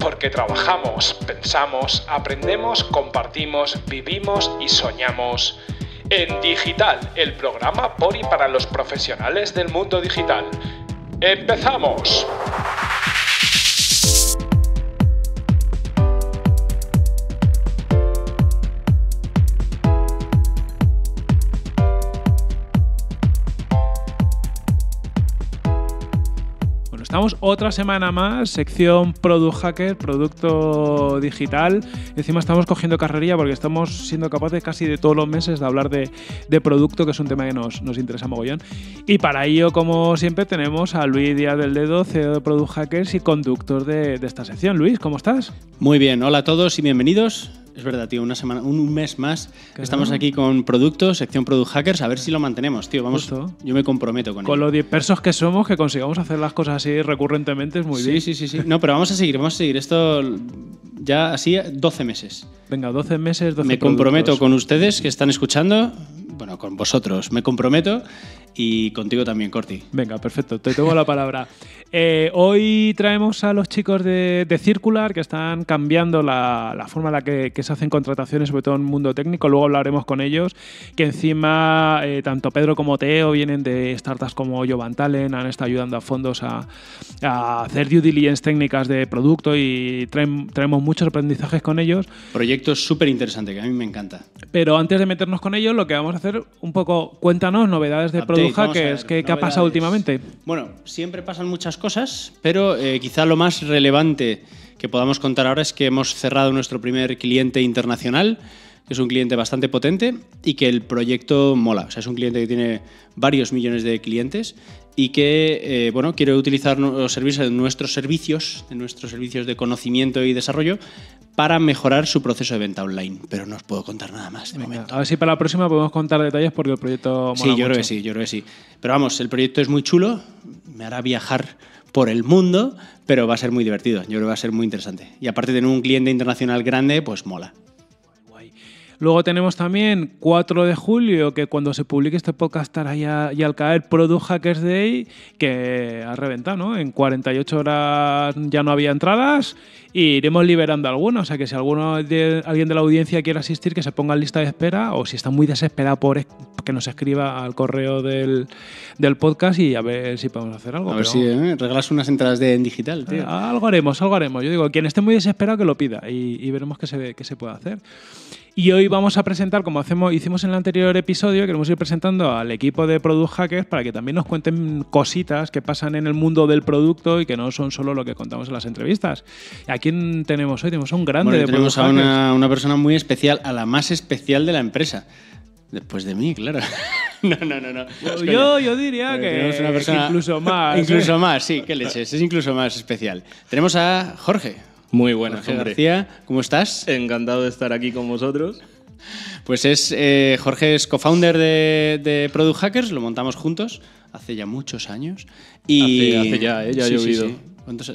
porque trabajamos, pensamos, aprendemos, compartimos, vivimos y soñamos. En Digital, el programa PORI para los profesionales del mundo digital. ¡Empezamos! otra semana más, sección Product Hacker, producto digital. Encima estamos cogiendo carrería porque estamos siendo capaces casi de todos los meses de hablar de, producto, que es un tema que nos, nos, interesa mogollón. Y para ello, como siempre, tenemos a Luis Díaz del Dedo, CEO de Product Hackers y conductor de, de esta sección. Luis, ¿cómo estás? Muy bien, hola a todos y bienvenidos. Es verdad, tío, una semana, un, mes más. Estamos aquí con productos, sección Product Hackers, a ver si lo mantenemos, tío. Vamos, yo me comprometo con, con ello. Con lo dispersos que somos, que consigamos hacer las cosas así recurrentemente es muy sí, bien. Sí, sí, sí. No, pero vamos a seguir, vamos a seguir. Esto ya así 12 meses. Venga, 12 meses, 12 Me comprometo con ustedes que están escuchando, bueno, con vosotros, me comprometo y contigo también, Corti. Venga, perfecto, te tengo la palabra. Eh, hoy traemos a los chicos de, Circular que están cambiando la, forma en la que, se hacen contrataciones, sobre todo en el mundo técnico. Luego hablaremos con ellos, que encima eh, tanto Pedro como Teo vienen de startups como Jovan Talen, han estado ayudando a fondos a, hacer due diligence técnicas de producto y traemos muchos aprendizajes con ellos. Proyecto súper interesante, que a mí me encanta. Pero antes de meternos con ellos, lo que vamos a hacer un poco, cuéntanos novedades de producto ¿Qué, ha pasado últimamente? Bueno, siempre pasan muchas cosas, pero eh, quizá lo más relevante que podamos contar ahora es que hemos cerrado nuestro primer cliente internacional que es un cliente bastante potente y que el proyecto mola. O sea, es un cliente que tiene varios millones de clientes y que eh, bueno, quiere utilizar servicios, de nuestros servicios, de nuestros servicios de conocimiento y desarrollo, para mejorar su proceso de venta online. Pero no os puedo contar nada más de momento. A ver si para la próxima podemos contar detalles porque el proyecto. Mola sí, yo creo que sí, yo creo que sí. Pero vamos, el proyecto es muy chulo, me hará viajar por el mundo, pero va a ser muy divertido. Yo creo que va a ser muy interesante. Y aparte tener un cliente internacional grande, pues mola. Luego tenemos también 4 de julio, que cuando se publique este podcast estará ya, y al caer, Product Hackers Day, que ha reventado, ¿no? En 48 horas ya no había entradas y iremos liberando algunas. O sea que si alguno de, alguien de la audiencia quiere asistir, que se ponga en lista de espera o si está muy desesperado por que nos escriba al correo del, del podcast y a ver si podemos hacer algo. A ver si ¿eh? regalas unas entradas de, en digital, algo haremos, algo haremos. Yo digo, quien esté muy desesperado que lo pida y, veremos qué se, qué se puede hacer. Y hoy vamos a presentar, como hacemos, hicimos en el anterior episodio, queremos ir presentando al equipo de Product Hackers para que también nos cuenten cositas que pasan en el mundo del producto y que no son solo lo que contamos en las entrevistas. ¿A quién tenemos hoy? Tenemos a un grande Tenemos a una persona muy especial, a la más especial de la empresa. Después de mí, claro. No, no, no, no. Pues yo, diría que es una persona, incluso más. incluso ¿eh? más, sí, qué leches. Es incluso más especial. Tenemos a Jorge. Muy buenas, Jorge ¿Cómo estás? Encantado de estar aquí con vosotros. Pues es eh, Jorge es co-founder de, Product Hackers, lo montamos juntos hace ya muchos años. Y hace, ya, ¿eh? ya ha llovido.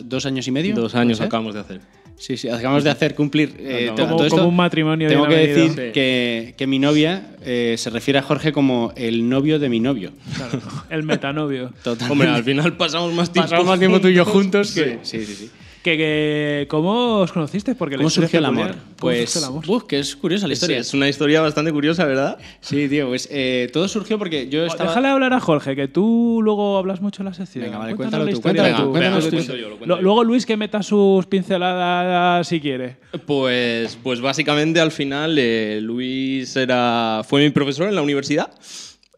¿Dos años y medio? Dos años acabamos de hacer. Sí, sí, acabamos de hacer cumplir eh, todo esto. como, un matrimonio. Tengo que decir que, que, mi novia eh, se refiere a Jorge como el novio de mi novio. Claro, el metanovio. Total. Hombre, al final pasamos más tiempo, pasamos más tiempo tú y yo juntos que... sí, sí. sí. Que, ¿Cómo os conocisteis? Porque ¿Cómo pues, surgió el amor? Pues, que es curiosa la historia. Es, una historia bastante curiosa, ¿verdad? Sí, tío, pues eh, todo surgió porque yo estaba... Déjale hablar a Jorge, que tú luego hablas mucho en la sección. Venga, vale, cuéntalo, tú, luego Luis que meta sus pinceladas si quiere. Pues, pues básicamente al final eh, Luis era, fue mi profesor en la universidad.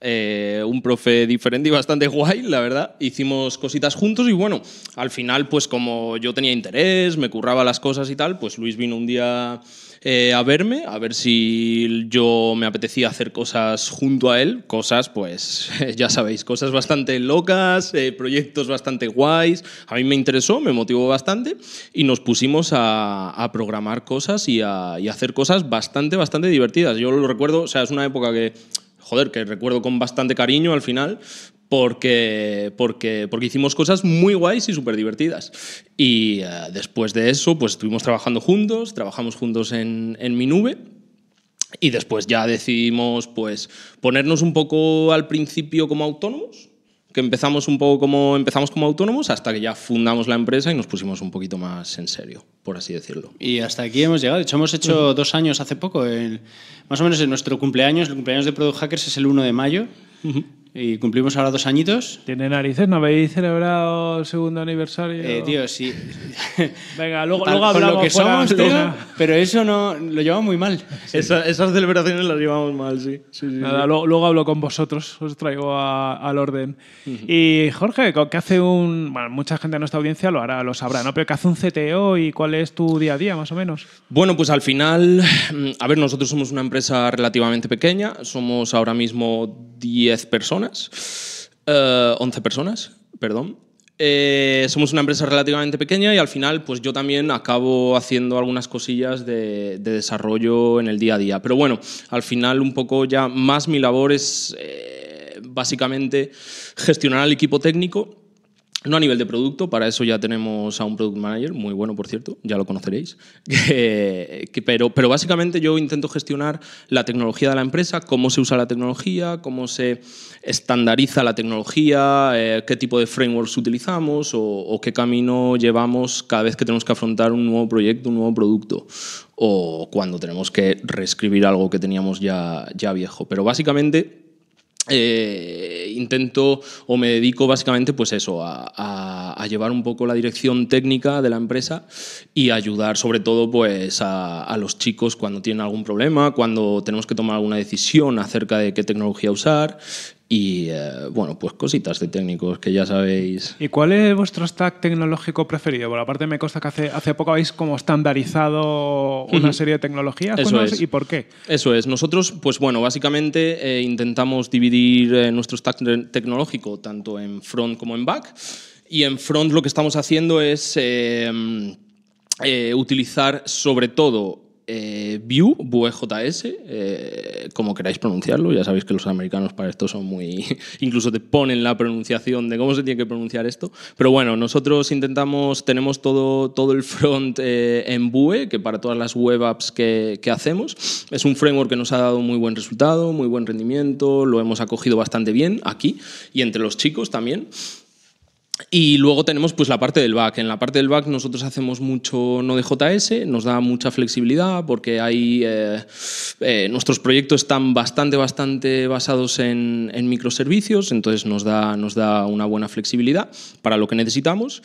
Eh, un profe diferente y bastante guay, la verdad. Hicimos cositas juntos y bueno, al final pues como yo tenía interés, me curraba las cosas y tal, pues Luis vino un día eh, a verme, a ver si yo me apetecía hacer cosas junto a él, cosas pues ya sabéis, cosas bastante locas, eh, proyectos bastante guays, a mí me interesó, me motivó bastante y nos pusimos a, programar cosas y a hacer cosas bastante, bastante divertidas. Yo lo recuerdo, o sea, es una época que joder, que recuerdo con bastante cariño al final, porque, porque, porque hicimos cosas muy guays y súper divertidas. Y eh, después de eso, pues estuvimos trabajando juntos, trabajamos juntos en, en mi nube. Y después ya decidimos pues, ponernos un poco al principio como autónomos, empezamos un poco como empezamos como autónomos hasta que ya fundamos la empresa y nos pusimos un poquito más en serio, por así decirlo. Y hasta aquí hemos llegado. De hecho, hemos hecho dos años hace poco, más o menos en nuestro cumpleaños, el cumpleaños de Product Hackers es el 1 de mayo. Y cumplimos ahora dos añitos. Tiene narices, ¿no habéis celebrado el segundo aniversario? Eh, tío, sí. Venga, luego, lo pero eso no, lo llevamos muy mal. esas celebraciones las llevamos mal, sí. luego, hablo con vosotros, os traigo al orden. Y Jorge, ¿qué hace un. Bueno, mucha gente en nuestra audiencia lo hará, lo sabrá, ¿no? Pero ¿qué hace un CTO y cuál es tu día a día, más o menos? Bueno, pues al final, mm, a ver, nosotros somos una empresa relativamente pequeña, somos ahora mismo 10 personas 11 eh, personas, perdón. Eh, somos una empresa relativamente pequeña y al final pues yo también acabo haciendo algunas cosillas de, desarrollo en el día a día. Pero bueno, al final un poco ya más mi labor es eh, básicamente gestionar al equipo técnico no a nivel de producto, para eso ya tenemos a un product manager, muy bueno por cierto, ya lo conoceréis. Eh, pero, pero básicamente yo intento gestionar la tecnología de la empresa, cómo se usa la tecnología, cómo se estandariza la tecnología, eh, qué tipo de frameworks utilizamos o, qué camino llevamos cada vez que tenemos que afrontar un nuevo proyecto, un nuevo producto o cuando tenemos que reescribir algo que teníamos ya, ya viejo. Pero básicamente eh, intento o me dedico básicamente pues eso, a, llevar un poco la dirección técnica de la empresa y ayudar sobre todo pues a, a, los chicos cuando tienen algún problema, cuando tenemos que tomar alguna decisión acerca de qué tecnología usar, y eh, bueno, pues cositas de técnicos que ya sabéis. ¿Y cuál es vuestro stack tecnológico preferido? Por aparte me consta que hace, hace poco habéis como estandarizado una serie de tecnologías. Eso es. ¿Y por qué? Eso es. Nosotros, pues bueno, básicamente eh, intentamos dividir eh, nuestro stack tecnológico tanto en front como en back. Y en front lo que estamos haciendo es utilizar sobre todo eh, Vue, Vue.js eh, como queráis pronunciarlo, ya sabéis que los americanos para esto son muy... incluso te ponen la pronunciación de cómo se tiene que pronunciar esto, pero bueno, nosotros intentamos, tenemos todo, todo el front eh, en Vue, que para todas las web apps que, que, hacemos, es un framework que nos ha dado muy buen resultado, muy buen rendimiento, lo hemos acogido bastante bien aquí y entre los chicos también. Y luego tenemos pues la parte del back. En la parte del back nosotros hacemos mucho Node.js, nos da mucha flexibilidad porque hay, eh, eh, nuestros proyectos están bastante, bastante basados en, microservicios, entonces nos da, nos da una buena flexibilidad para lo que necesitamos.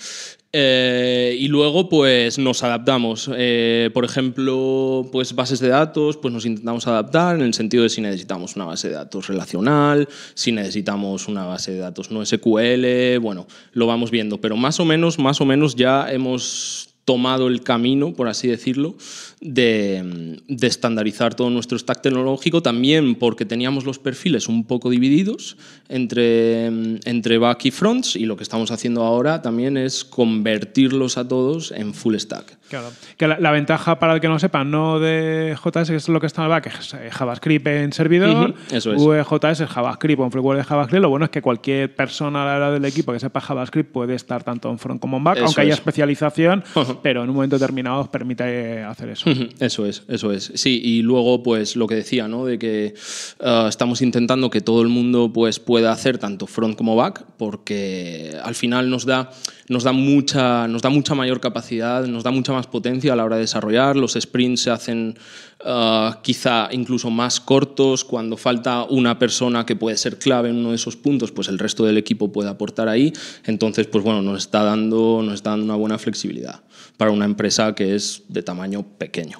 Eh, y luego, pues nos adaptamos. Eh, por ejemplo, pues bases de datos, pues nos intentamos adaptar en el sentido de si necesitamos una base de datos relacional, si necesitamos una base de datos no SQL, bueno, lo vamos viendo. Pero más o menos, más o menos ya hemos tomado el camino, por así decirlo, de, estandarizar todo nuestro stack tecnológico, también porque teníamos los perfiles un poco divididos entre, entre back y fronts, y lo que estamos haciendo ahora también es convertirlos a todos en full stack. Claro, que la, ventaja para el que no sepa, no de JS, que es lo que está en el back, es eh, JavaScript en servidor, uh eso es. JavaScript o en framework de JavaScript, lo bueno es que cualquier persona a la hora del equipo que sepa JavaScript puede estar tanto en front como en back, aunque haya especialización, pero en un momento determinado os permite hacer eso. Eso es, eso es. Sí, y luego, pues lo que decía, ¿no? De que ah, estamos intentando que todo el mundo pues, pueda hacer tanto front como back, porque al final nos da, nos, da mucha, nos da mucha mayor capacidad, nos da mucha más potencia a la hora de desarrollar. Los sprints se hacen eh, quizá incluso más cortos, cuando falta una persona que puede ser clave en uno de esos puntos, pues el resto del equipo puede aportar ahí. Entonces, pues bueno, nos está dando, nos está dando una buena flexibilidad para una empresa que es de tamaño pequeño.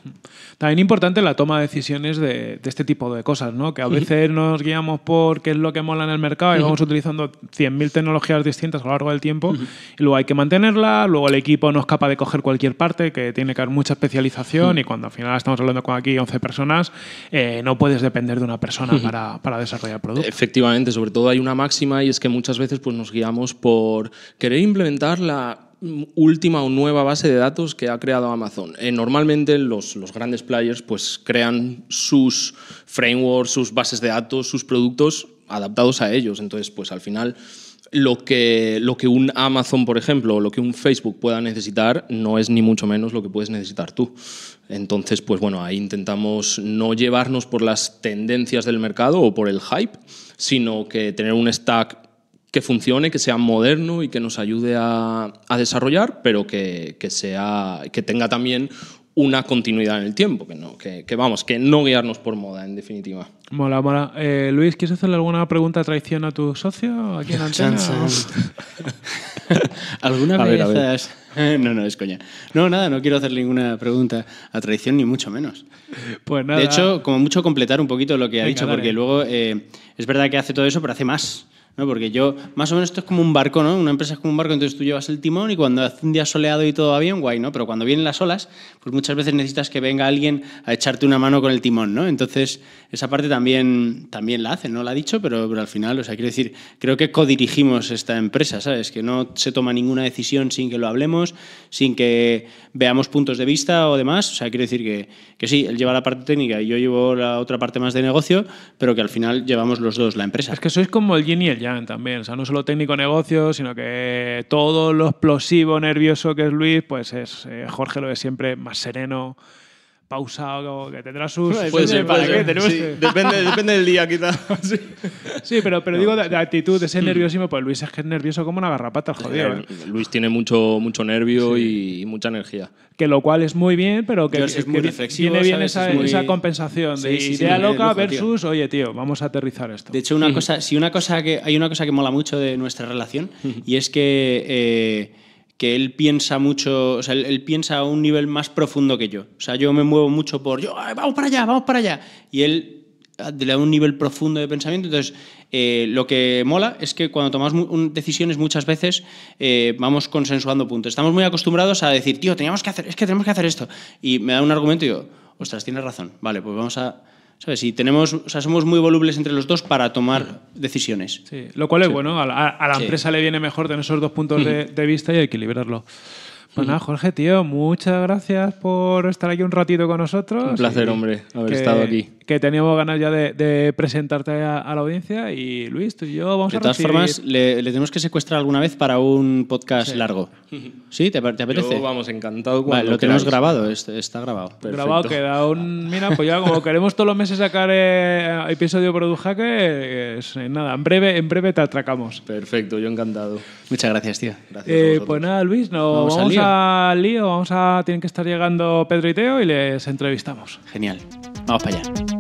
También importante la toma de decisiones de, este tipo de cosas, ¿no? Que a veces nos guiamos por qué es lo que mola en el mercado y vamos utilizando 100.000 tecnologías distintas a lo largo del tiempo y luego hay que mantenerla, luego el equipo no es capaz de coger cualquier parte, que tiene que haber mucha especialización y cuando al final estamos hablando con aquí 11 personas, eh, no puedes depender de una persona para, para desarrollar productos. Efectivamente, sobre todo hay una máxima y es que muchas veces pues, nos guiamos por querer implementar la última o nueva base de datos que ha creado Amazon. Eh, normalmente los, los, grandes players pues crean sus frameworks, sus bases de datos, sus productos adaptados a ellos. Entonces, pues al final lo que, lo que un Amazon, por ejemplo, o lo que un Facebook pueda necesitar no es ni mucho menos lo que puedes necesitar tú. Entonces, pues bueno, ahí intentamos no llevarnos por las tendencias del mercado o por el hype, sino que tener un stack que funcione, que sea moderno y que nos ayude a, desarrollar, pero que, que, sea, que tenga también una continuidad en el tiempo, que, no, que, vamos, que no guiarnos por moda, en definitiva. Mola, mola. Eh, Luis, ¿quieres hacerle alguna pregunta a traición a tu socio aquí en ¿Alguna a vez No, no, es coña. No, nada, no quiero hacer ninguna pregunta a traición, ni mucho menos. Pues nada. De hecho, como mucho completar un poquito lo que ha dicho, porque luego eh, es verdad que hace todo eso, pero hace más. Porque yo, más o menos esto es como un barco, ¿no? Una empresa es como un barco, entonces tú llevas el timón y cuando hace un día soleado y todo va bien, guay, ¿no? Pero cuando vienen las olas, pues muchas veces necesitas que venga alguien a echarte una mano con el timón, ¿no? Entonces, esa parte también, también la hace no la ha dicho, pero, al final, o sea, quiero decir, creo que codirigimos esta empresa, ¿sabes? Que no se toma ninguna decisión sin que lo hablemos, sin que veamos puntos de vista o demás, o sea, quiero decir que, que sí, él lleva la parte técnica y yo llevo la otra parte más de negocio, pero que al final llevamos los dos la empresa. Es que sois como el genial también. O sea, no solo técnico negocio, sino que todo lo explosivo, nervioso que es Luis, pues es eh, Jorge lo es siempre más sereno, pausa o que tendrá sus... depende, depende, del día, quizá. sí. pero, pero digo de, actitud, de ser mm. nerviosismo. Pues Luis es que es nervioso como una garrapata, jodido. Eh, ¿eh? Luis tiene mucho, mucho nervio y, mucha energía. Que lo cual es muy bien, pero que, tiene bien esa, compensación de idea loca versus, oye, tío, vamos a aterrizar esto. De hecho, una mm. cosa, si una cosa que, hay una cosa que mola mucho de nuestra relación y es que... Eh, que él piensa mucho, o sea, él, piensa a un nivel más profundo que yo. O sea, yo me muevo mucho por, yo, vamos para allá, vamos para allá. Y él ah, le da un nivel profundo de pensamiento. Entonces, eh, lo que mola es que cuando tomamos decisiones muchas veces eh, vamos consensuando puntos. Estamos muy acostumbrados a decir, tío, teníamos que hacer, es que tenemos que hacer esto. Y me da un argumento y digo, ostras, tienes razón. Vale, pues vamos a si tenemos, o sea, somos muy volubles entre los dos para tomar decisiones. Sí, lo cual es bueno. A la, empresa le viene mejor tener esos dos puntos de, mm. vista y equilibrarlo. bueno pues mm. Jorge, tío, muchas gracias por estar aquí un ratito con nosotros. Un placer, hombre, haber estado aquí que teníamos ganas ya de, presentarte a, la audiencia y Luis, tú y yo vamos a a De todas formas, le, tenemos que secuestrar alguna vez para un podcast largo. ¿Sí? ¿Te, apetece? vamos, encantado. Vale, lo tenemos grabado, está grabado. Grabado, queda un... Mira, pues ya como queremos todos los meses sacar eh, episodio Product es, eh, nada, en breve, en breve te atracamos. Perfecto, yo encantado. Muchas gracias, tío. Gracias eh, pues nada, Luis, nos vamos, al lío. vamos a... Tienen que estar llegando Pedro y Teo y les entrevistamos. Genial. Vamos para allá.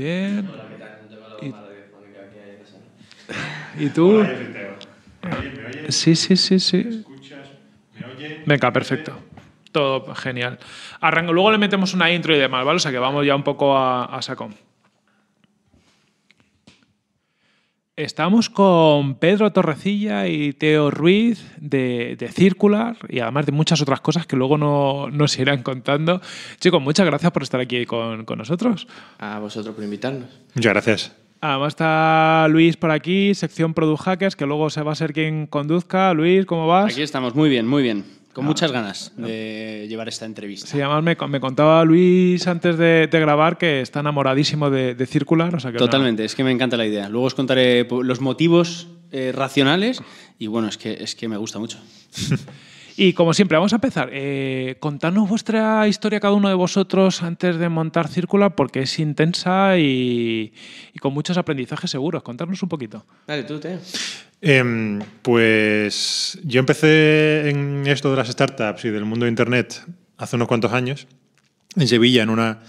Bien. ¿Y, tú? Sí, sí, sí, sí. Venga, perfecto. Todo genial. Arranco. Luego le metemos una intro y demás, ¿vale? O sea que vamos ya un poco a, a sacón. Estamos con Pedro Torrecilla y Teo Ruiz de, de, Circular y además de muchas otras cosas que luego nos irán contando. Chicos, muchas gracias por estar aquí con, con nosotros. A vosotros por invitarnos. Muchas gracias. Además está Luis por aquí, sección Product que luego se va a ser quien conduzca. Luis, ¿cómo vas? Aquí estamos, muy bien, muy bien. Con ah, muchas ganas de llevar esta entrevista. Sí, además me, me contaba Luis antes de, grabar que está enamoradísimo de, circular. Totalmente, es que me encanta la idea. Luego os contaré los motivos eh, racionales y bueno, es que, es que me gusta mucho. y como siempre, vamos a empezar. Eh, vuestra historia cada uno de vosotros antes de montar Circular porque es intensa y, con muchos aprendizajes seguros. Contarnos un poquito. Dale, tú, te. Em, pues yo empecé en esto de las startups y del mundo de Internet hace unos cuantos años, en Sevilla, en una,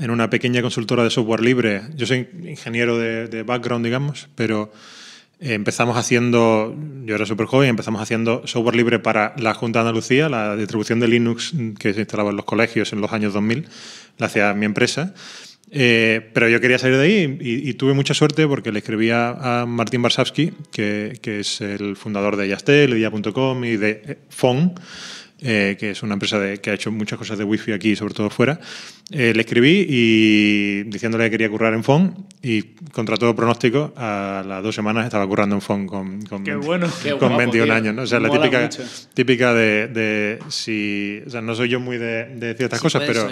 en una pequeña consultora de software libre. Yo soy ingeniero de, de background, digamos, pero eh, empezamos haciendo, yo era súper joven, empezamos haciendo software libre para la Junta de Andalucía, la distribución de Linux que se instalaba en los colegios en los años 2000, la hacía mi empresa. Eh, pero yo quería salir de ahí y, tuve mucha suerte porque le escribí a, Martín Barsavsky, que, es el fundador de Yastel, de Dia.com y de eh, FON, eh, que es una empresa que ha hecho muchas cosas de wifi aquí sobre todo fuera, eh, le escribí y diciéndole que quería currar en FON y contra todo pronóstico, a las dos semanas estaba currando en FON con, con, 21 años. O sea, la típica, típica de, si... no soy yo muy de, ciertas decir estas cosas, pero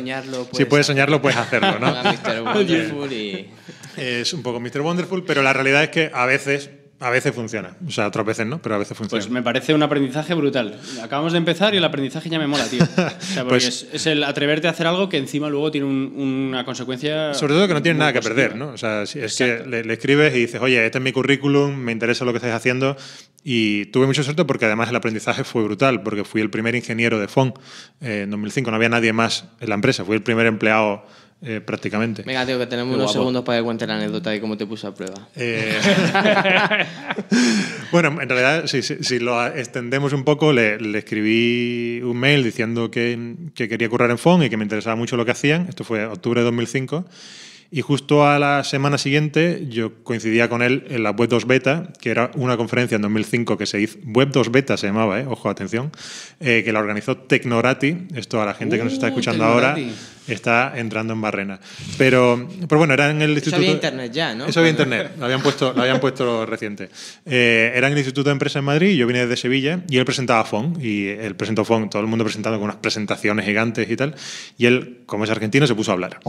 si puedes soñarlo, puedes hacerlo. ¿no? es un poco Mr. Wonderful, pero la realidad es que a veces a veces funciona, o sea, otras veces no, pero a veces funciona. Pues me parece un aprendizaje brutal. Acabamos de empezar y el aprendizaje ya me mola, tío. Pues es, el atreverte a hacer algo que encima luego tiene una consecuencia. Sobre todo que no tienes nada que perder, ¿no? O sea, es que le, escribes y dices, oye, este es mi currículum, me interesa lo que estáis haciendo. Y tuve mucho suerte porque además el aprendizaje fue brutal, porque fui el primer ingeniero de FON eh, en 2005, no había nadie más en la empresa, fui el primer empleado eh, prácticamente. Venga, tío, que tenemos unos segundos para que cuente la anécdota y cómo te puso a prueba. Eh, bueno, en realidad, si, lo extendemos un poco, le, escribí un mail diciendo que, quería currar en FON y que me interesaba mucho lo que hacían. Esto fue octubre de 2005. Y justo a la semana siguiente yo coincidía con él en la Web 2 Beta, que era una conferencia en 2005 que se hizo, Web 2 Beta se llamaba, eh, ojo, atención, eh, que la organizó Tecnorati, esto a la gente que nos está uh, escuchando ahora está entrando en barrena. Pero, pero bueno, era en el instituto... Eso había internet ya, ¿no? Eso había internet, lo habían puesto, lo habían puesto reciente. Eh, era en el Instituto de Empresa en Madrid, yo vine desde Sevilla, y él presentaba FON, y él presentó FON, todo el mundo presentando con unas presentaciones gigantes y tal, y él, como es argentino, se puso a hablar.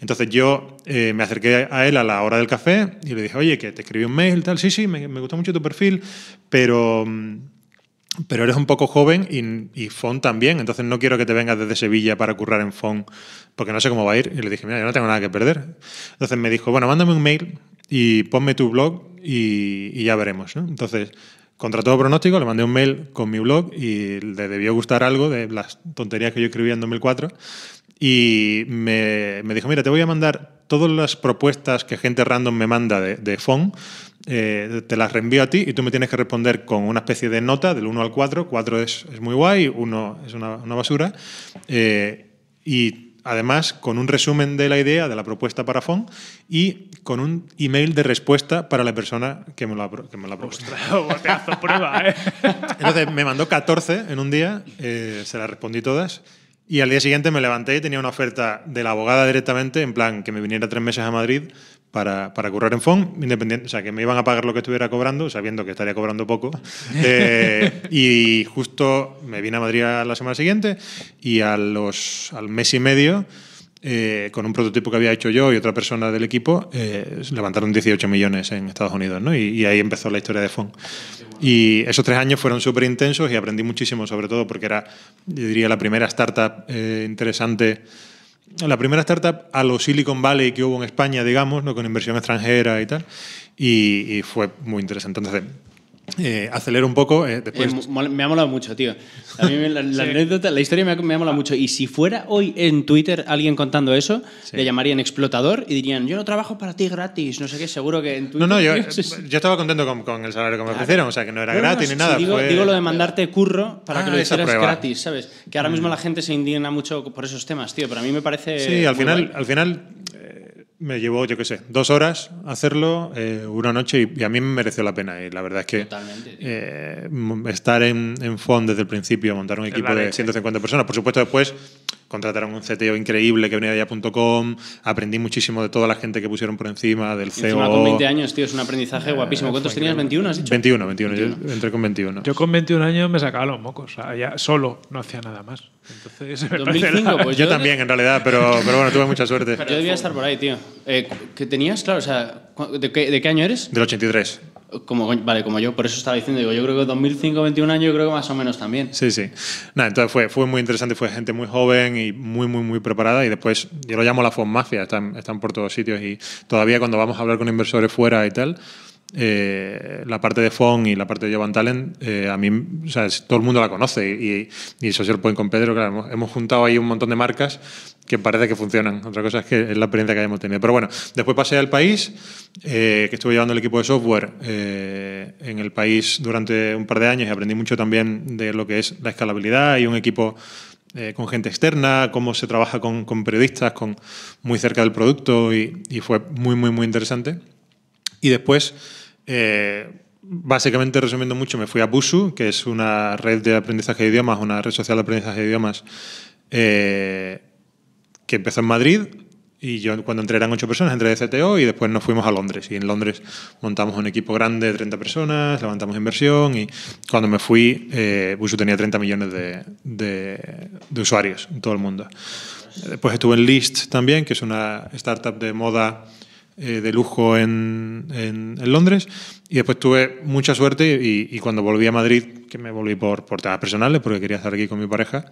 Entonces yo eh, me acerqué a él a la hora del café y le dije, oye, que te escribí un mail, tal, sí, sí, me, me gustó mucho tu perfil, pero... Mm, pero eres un poco joven y, y, Fon también, entonces no quiero que te vengas desde Sevilla para currar en Fon, porque no sé cómo va a ir. Y le dije, mira, yo no tengo nada que perder. Entonces me dijo, bueno, mándame un mail y ponme tu blog y, ya veremos. ¿no? Entonces, contra todo pronóstico, le mandé un mail con mi blog y le debió gustar algo de las tonterías que yo escribía en 2004 y me, me, dijo, mira, te voy a mandar todas las propuestas que gente random me manda de, de FON, eh, te las reenvío a ti y tú me tienes que responder con una especie de nota del 1 al 4, 4 es, es muy guay, 1 es una, basura, eh, y además con un resumen de la idea, de la propuesta para FON y con un email de respuesta para la persona que me la ha, que me prueba, ¿eh? Entonces me mandó 14 en un día, eh, se las respondí todas y al día siguiente me levanté y tenía una oferta de la abogada directamente, en plan, que me viniera tres meses a Madrid para, para currar en FON, independiente, o sea, que me iban a pagar lo que estuviera cobrando, sabiendo que estaría cobrando poco. Eh, y justo me vine a Madrid la semana siguiente y a los, al mes y medio eh, con un prototipo que había hecho yo y otra persona del equipo, eh, levantaron 18 millones en Estados Unidos, ¿no? Y, ahí empezó la historia de Fon. Y esos tres años fueron súper intensos y aprendí muchísimo, sobre todo porque era, yo diría, la primera startup eh, interesante, la primera startup a los Silicon Valley que hubo en España, digamos, ¿no? con inversión extranjera y tal. y fue muy interesante. Entonces, eh, un poco. Eh, eh, después... me ha molado mucho, tío. la, historia me ha, molado mucho. Y si fuera hoy en Twitter alguien contando eso, le llamarían explotador y dirían, yo no trabajo para ti gratis, no sé qué, seguro que en Twitter... No, no, yo, eh, estaba contento con, el salario que me ofrecieron, o sea, que no era gratis ni nada. digo, lo de mandarte curro para ah, que lo hicieras gratis, ¿sabes? Que ahora mismo mm. la gente se indigna mucho por esos temas, tío, pero a mí me parece... Sí, al final, al final me llevó, yo qué sé, dos horas hacerlo, eh, una noche, y, a mí me mereció la pena. Y la verdad es que eh, estar en, en desde el principio, montar un equipo de 150 personas, por supuesto después contrataron un CTO increíble que venía de allá.com, aprendí muchísimo de toda la gente que pusieron por encima, del CEO. con 20 años, tío, es un aprendizaje eh, guapísimo. ¿Cuántos tenías? ¿21 has dicho? 21, 21, Yo entré con 21. Yo con 21 años me sacaba los mocos, o sea, ya solo, no hacía nada más. Entonces, 2005, pues yo, también, en realidad, pero, pero, bueno, tuve mucha suerte. yo debía estar por ahí, tío. Eh, ¿Qué tenías? Claro, o sea, ¿de qué, ¿de qué año eres? Del 83. Como, vale, como yo, por eso estaba diciendo, digo, yo creo que 2005, 21 años, yo creo que más o menos también. Sí, sí. entonces fue, fue muy interesante, fue gente muy joven y muy, muy, muy preparada. Y después, yo lo llamo la FOM Mafia, están, están por todos sitios. Y todavía cuando vamos a hablar con inversores fuera y tal, eh, la parte de Fon y la parte de Jovan Talent, eh, a mí, todo el mundo la conoce y, Social Point con Pedro, hemos, juntado ahí un montón de marcas que parece que funcionan. Otra cosa es que es la experiencia que hayamos tenido. Pero bueno, después pasé al país, eh, que estuve llevando el equipo de software en el país durante un par de años y aprendí mucho también de lo que es la escalabilidad y un equipo con gente externa, cómo se trabaja con, periodistas, con muy cerca del producto y fue muy, muy, muy interesante. Y después, eh, básicamente resumiendo mucho, me fui a Busu, que es una red de aprendizaje de idiomas, una red social de aprendizaje de idiomas, eh, que empezó en Madrid. Y yo cuando entré eran ocho personas, entré de CTO y después nos fuimos a Londres. Y en Londres montamos un equipo grande de 30 personas, levantamos inversión y cuando me fui, eh, Busu tenía 30 millones de, de usuarios en todo el mundo. Después estuve en List también, que es una startup de moda eh, de lujo en, Londres. Y después tuve mucha suerte y, cuando volví a Madrid, que me volví por, por temas personales, porque quería estar aquí con mi pareja,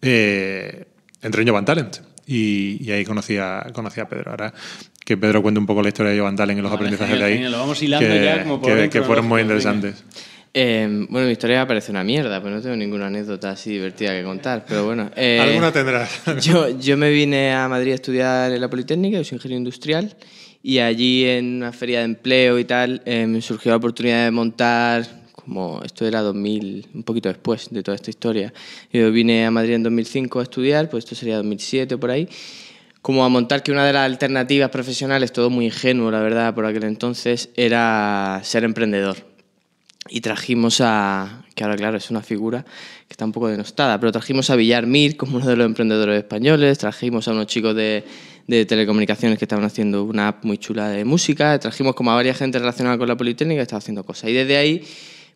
eh, entré en Jovan Talent. Y, y, ahí conocí a, Pedro. Ahora que Pedro cuente un poco la historia de Jovan Talent y los aprendizajes de ahí. que, que, fueron muy interesantes. Eh, bueno, mi historia parece una mierda, pues no tengo ninguna anécdota así divertida que contar, pero bueno. Alguna tendrás. yo, yo me vine a Madrid a estudiar en la Politécnica, yo soy ingeniero industrial, y allí en una feria de empleo y tal eh, me surgió la oportunidad de montar, como esto era 2000, un poquito después de toda esta historia, yo vine a Madrid en 2005 a estudiar, pues esto sería 2007 por ahí, como a montar que una de las alternativas profesionales, todo muy ingenuo la verdad por aquel entonces, era ser emprendedor. Y trajimos a, que ahora claro es una figura que está un poco denostada, pero trajimos a Villar Mir como uno de los emprendedores españoles, trajimos a unos chicos de de telecomunicaciones que estaban haciendo una app muy chula de música. Trajimos como a varias gente relacionada con la Politécnica estaba haciendo cosas. Y desde ahí,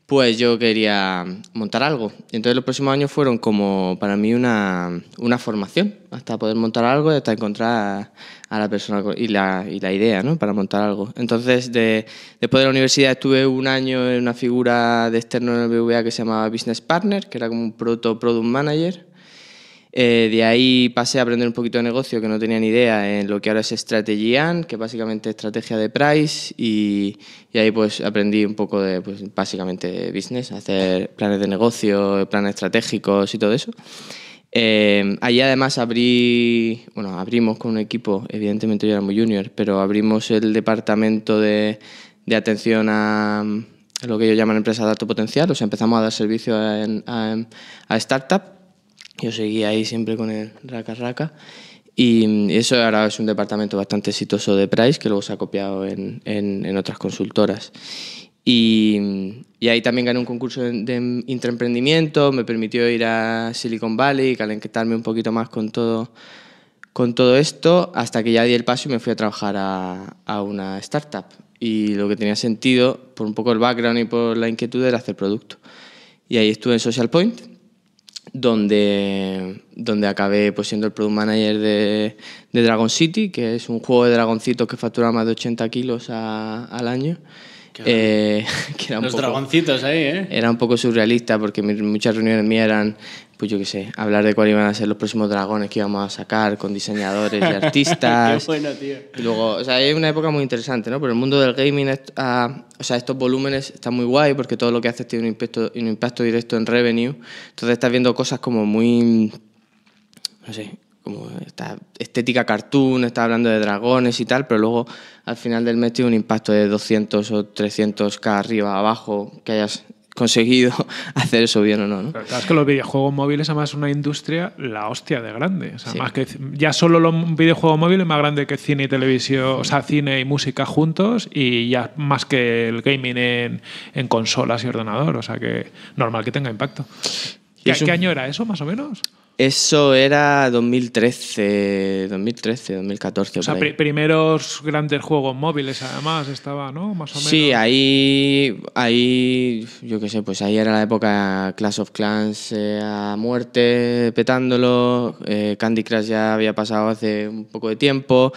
pues yo quería montar algo. Entonces los próximos años fueron como para mí una, formación, hasta poder montar algo y hasta encontrar a, la persona y la, idea, ¿no? Para montar algo. Entonces de, después de la universidad estuve un año en una figura de externo en el BVA que se llamaba Business Partner, que era como un proto product manager eh, de ahí pasé a aprender un poquito de negocio que no tenía ni idea en lo que ahora es Strategian, que básicamente es estrategia de price y, ahí pues aprendí un poco de pues, básicamente business, hacer planes de negocio, planes estratégicos y todo eso. Eh, ahí allí además abrí, bueno, abrimos con un equipo, evidentemente yo era muy junior, pero abrimos el departamento de, atención a, lo que ellos llaman empresa de alto potencial, o sea, empezamos a dar servicio a, a, a startups yo seguía ahí siempre con el raca raca. Y eso ahora es un departamento bastante exitoso de Price, que luego se ha copiado en, en, otras consultoras. Y, y, ahí también gané un concurso de, intraemprendimiento, me permitió ir a Silicon Valley y calentarme un poquito más con todo, con todo esto, hasta que ya di el paso y me fui a trabajar a, a una startup. Y lo que tenía sentido, por un poco el background y por la inquietud, era hacer producto. Y ahí estuve en Social Point donde, donde acabé pues, siendo el product manager de, Dragon City, que es un juego de dragoncitos que factura más de 80 kilos al año. Eh, Los dragoncitos ahí, ¿eh? Era un poco surrealista porque muchas reuniones mías eran pues yo qué sé, hablar de cuáles iban a ser los próximos dragones que íbamos a sacar con diseñadores y artistas. qué bueno, tío. luego, o sea, es una época muy interesante, ¿no? Pero el mundo del gaming, ah, o sea, estos volúmenes están muy guay porque todo lo que haces tiene un impacto, un impacto directo en revenue. Entonces estás viendo cosas como muy, no sé, como esta estética cartoon, está hablando de dragones y tal, pero luego al final del mes tiene un impacto de 200 o 300k arriba, abajo, que hayas conseguido hacer eso bien o no. ¿no? Claro, es que los videojuegos móviles, además, es una industria la hostia de grande. O sea, más que, ya solo los videojuegos móviles más grande que cine y televisión, o sea, cine y música juntos, y ya más que el gaming en, consolas y ordenador. O sea que normal que tenga impacto. ¿Qué, ¿Qué año era eso, más o menos? Eso era 2013, 2013, 2014. O sea, primeros grandes juegos móviles, además, estaba, ¿no? Más o menos. Sí, ahí, ahí, yo qué sé, pues ahí era la época Clash of Clans eh, a muerte, petándolo. Eh, Candy Crush ya había pasado hace un poco de tiempo.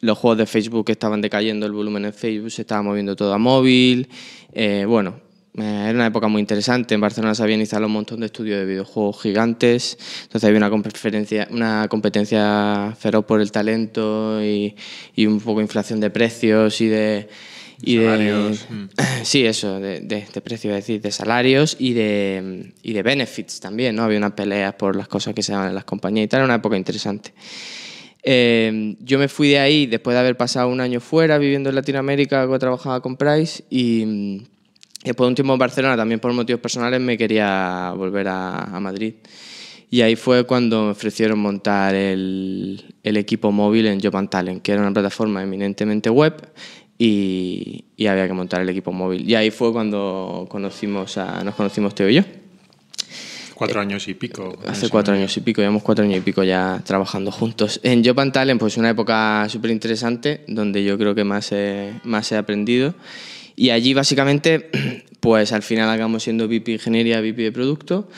Los juegos de Facebook estaban decayendo el volumen en Facebook, se estaba moviendo todo a móvil. Eh, bueno, eh, era una época muy interesante. En Barcelona se habían instalado un montón de estudios de videojuegos gigantes. Entonces había una competencia, una competencia feroz por el talento y, un poco inflación de precios y de. Y mm. Sí, eso, de, de, precios, es decir, de salarios y de, de benefits también, ¿no? Había unas peleas por las cosas que se daban en las compañías y tal. Era una época interesante. Eh, yo me fui de ahí después de haber pasado un año fuera viviendo en Latinoamérica, trabajaba con Price y Después un tiempo en Barcelona, también por motivos personales, me quería volver a, Madrid. Y ahí fue cuando me ofrecieron montar el, equipo móvil en Jopan Talent, que era una plataforma eminentemente web y, había que montar el equipo móvil. Y ahí fue cuando conocimos a, nos conocimos Teo y yo. Cuatro años y pico. Hace cuatro años y pico, llevamos cuatro años y pico ya trabajando juntos. En Jopan Talent, pues una época súper interesante, donde yo creo que más más he aprendido. Y allí básicamente, pues al final acabamos siendo VP Ingeniería, VP de Producto.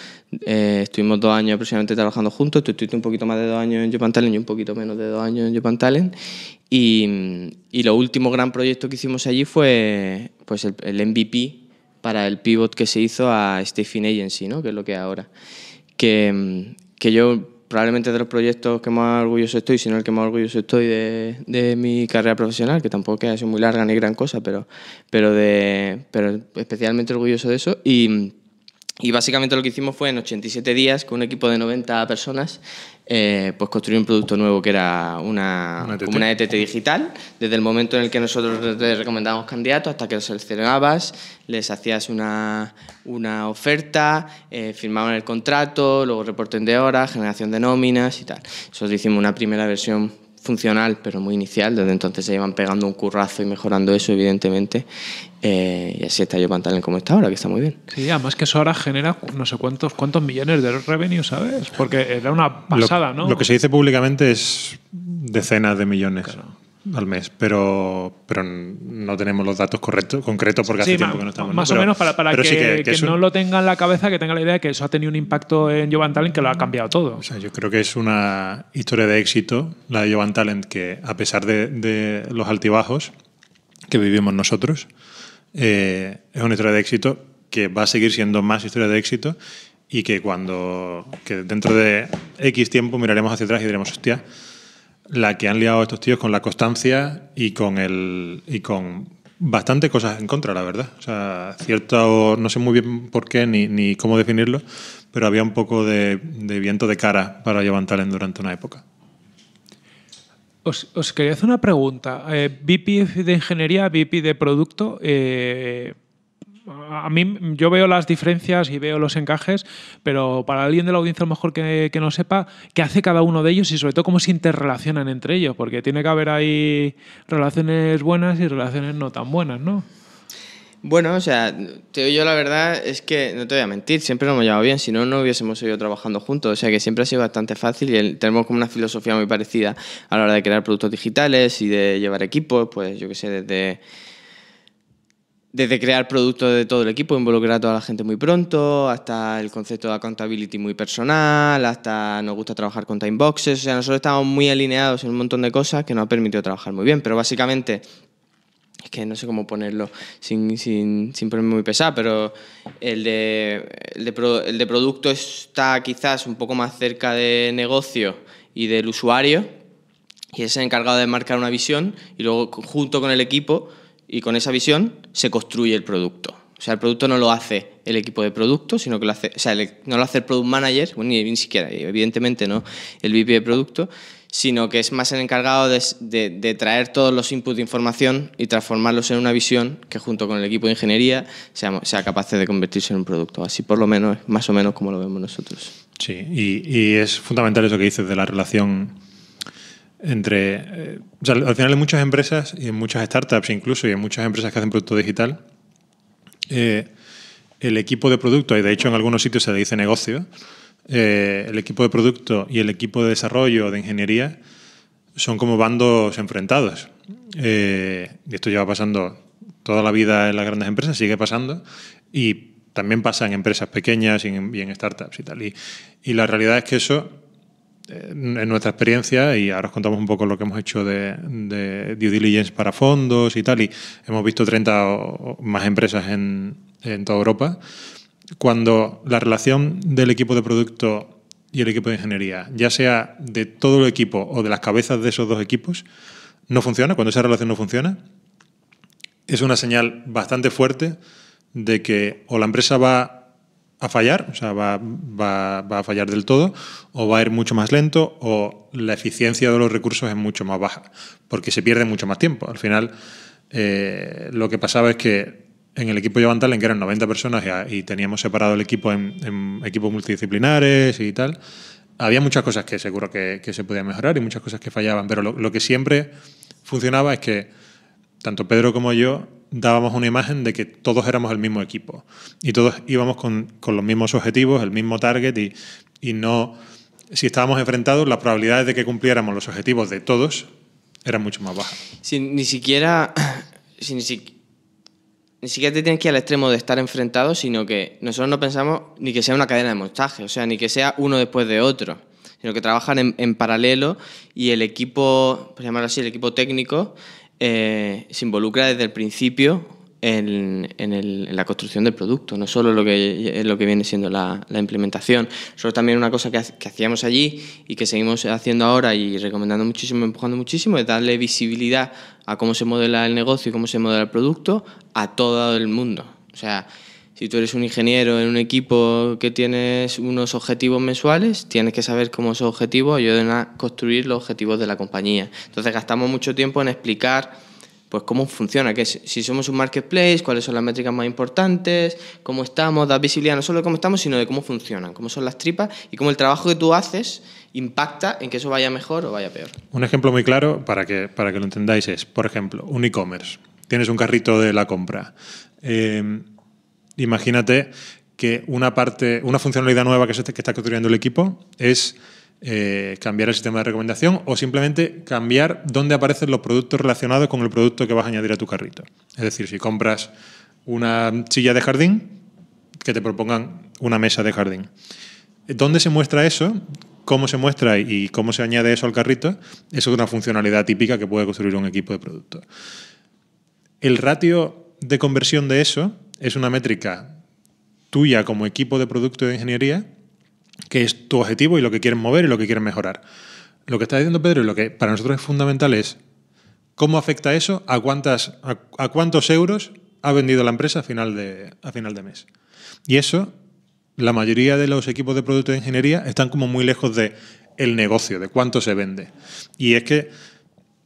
Eh, estuvimos dos años aproximadamente trabajando juntos. Tú estuviste un poquito más de dos años en Japan Talent y un poquito menos de dos años en Japan Talent. Y, y lo último gran proyecto que hicimos allí fue pues el, MVP para el pivot que se hizo a Stephen Agency, ¿no? que es lo que es ahora. Que, mm, que yo probablemente de los proyectos que más orgulloso estoy, sino el que más orgulloso estoy de, de mi carrera profesional, que tampoco ha sido muy larga ni gran cosa, pero, pero, de, pero especialmente orgulloso de eso. Y, y básicamente lo que hicimos fue en 87 días, con un equipo de 90 personas, eh, pues construir un producto nuevo que era una, una, ETT e digital. Desde el momento en el que nosotros te recomendábamos candidatos hasta que los seleccionabas, les hacías una, una oferta, eh, firmaban el contrato, luego reporten de horas, generación de nóminas y tal. Nosotros hicimos una primera versión funcional, pero muy inicial. Desde entonces se llevan pegando un currazo y mejorando eso, evidentemente. Eh, y así está yo pantalón como está ahora, que está muy bien. Sí, además que eso ahora genera no sé cuántos cuántos millones de revenue, ¿sabes? Porque era una pasada, ¿no? Lo que se dice públicamente es decenas de millones. Claro al mes, pero, pero no tenemos los datos correctos, concretos porque hace tiempo que no estamos. Más o menos para, que, no lo tenga en la cabeza, que tenga la idea de que eso ha tenido un impacto en Jovan Talent que lo ha cambiado todo. yo creo que es una historia de éxito, la de Jovan Talent, que a pesar de, los altibajos que vivimos nosotros, eh, es una historia de éxito que va a seguir siendo más historia de éxito y que cuando que dentro de X tiempo miraremos hacia atrás y diremos, hostia, la que han liado estos tíos con la constancia y con el y con bastante cosas en contra, la verdad. O sea, cierto, no sé muy bien por qué ni, cómo definirlo, pero había un poco de, viento de cara para levantar en durante una época. Os, quería hacer una pregunta. Eh, VP de ingeniería, VP de producto, eh, a mí yo veo las diferencias y veo los encajes, pero para alguien de la audiencia a lo mejor que, no sepa, ¿qué hace cada uno de ellos y sobre todo cómo se interrelacionan entre ellos? Porque tiene que haber ahí relaciones buenas y relaciones no tan buenas, ¿no? Bueno, o sea, te yo la verdad es que no te voy a mentir, siempre nos hemos llevado bien, si no, no hubiésemos ido trabajando juntos. O sea que siempre ha sido bastante fácil y tenemos como una filosofía muy parecida a la hora de crear productos digitales y de llevar equipos, pues yo qué sé, desde desde crear productos de todo el equipo, involucrar a toda la gente muy pronto, hasta el concepto de accountability muy personal, hasta nos gusta trabajar con time boxes. O sea, nosotros estamos muy alineados en un montón de cosas que nos ha permitido trabajar muy bien. Pero básicamente, es que no sé cómo ponerlo sin, sin, sin ponerme muy pesado, pero el de, el de, el de producto está quizás un poco más cerca de negocio y del usuario, y es el encargado de marcar una visión, y luego junto con el equipo y con esa visión se construye el producto. O sea, el producto no lo hace el equipo de producto, sino que lo hace, o sea, no lo hace el product manager, ni, ni, siquiera, evidentemente no el VP de producto, sino que es más el encargado de, traer todos los inputs de información y transformarlos en una visión que junto con el equipo de ingeniería sea, sea capaz de convertirse en un producto. Así por lo menos, más o menos como lo vemos nosotros. Sí, y, y es fundamental eso que dices de la relación entre... Eh, al final en muchas empresas y en muchas startups incluso y en muchas empresas que hacen producto digital, eh, el equipo de producto, y de hecho en algunos sitios se le dice negocio, eh, el equipo de producto y el equipo de desarrollo, de ingeniería, son como bandos enfrentados. y esto lleva pasando toda la vida en las grandes empresas, sigue pasando. Y también pasa en empresas pequeñas y en, startups y tal. y la realidad es que eso en nuestra experiencia, y ahora os contamos un poco lo que hemos hecho de, due diligence para fondos y tal, y hemos visto 30 o más empresas en, en toda Europa, cuando la relación del equipo de producto y el equipo de ingeniería, ya sea de todo el equipo o de las cabezas de esos dos equipos, no funciona, cuando esa relación no funciona, es una señal bastante fuerte de que o la empresa va a fallar, o sea, va, a fallar del todo, o va a ir mucho más lento, o la eficiencia de los recursos es mucho más baja, porque se pierde mucho más tiempo. Al final, eh, lo que pasaba es que en el equipo Jovan Talen, que eran 90 personas y, teníamos separado el equipo en, equipos multidisciplinares y tal, había muchas cosas que seguro que, se podían mejorar y muchas cosas que fallaban, pero lo, lo que siempre funcionaba es que tanto Pedro como yo dábamos una imagen de que todos éramos el mismo equipo y todos íbamos con, con los mismos objetivos, el mismo target y, y no... Si estábamos enfrentados, las probabilidades de que cumpliéramos los objetivos de todos eran mucho más bajas. ni siquiera... ni siquiera te tienes que ir al extremo de estar enfrentados, sino que nosotros no pensamos ni que sea una cadena de montaje, o sea, ni que sea uno después de otro, sino que trabajan en, en paralelo y el equipo, por llamarlo así, el equipo técnico, eh, se involucra desde el principio en, la construcción del producto, no solo lo que, lo que viene siendo la, implementación. Solo también una cosa que, hacíamos allí y que seguimos haciendo ahora y recomendando muchísimo, empujando muchísimo, es darle visibilidad a cómo se modela el negocio y cómo se modela el producto a todo el mundo. O sea, si tú eres un ingeniero en un equipo que tienes unos objetivos mensuales, tienes que saber cómo esos objetivos ayudan a construir los objetivos de la compañía. Entonces gastamos mucho tiempo en explicar pues cómo funciona, que si somos un marketplace, cuáles son las métricas más importantes, cómo estamos, da visibilidad no solo de cómo estamos, sino de cómo funcionan, cómo son las tripas y cómo el trabajo que tú haces impacta en que eso vaya mejor o vaya peor. Un ejemplo muy claro para que, para que lo entendáis es, por ejemplo, un e-commerce. Tienes un carrito de la compra. Eh, imagínate que una parte, una funcionalidad nueva que, que está construyendo el equipo es eh, cambiar el sistema de recomendación o simplemente cambiar dónde aparecen los productos relacionados con el producto que vas a añadir a tu carrito. Es decir, si compras una silla de jardín, que te propongan una mesa de jardín. ¿Dónde se muestra eso? ¿Cómo se muestra y cómo se añade eso al carrito? Eso es una funcionalidad típica que puede construir un equipo de producto. El ratio de conversión de eso es una métrica tuya como equipo de producto de ingeniería, que es tu objetivo y lo que quieres mover y lo que quieres mejorar. Lo que está diciendo Pedro y lo que para nosotros es fundamental es cómo afecta eso a, cuántas, cuántos euros ha vendido la empresa a final, de, a final de mes. Y eso, la mayoría de los equipos de producto de ingeniería están como muy lejos de el negocio, de cuánto se vende. Y es que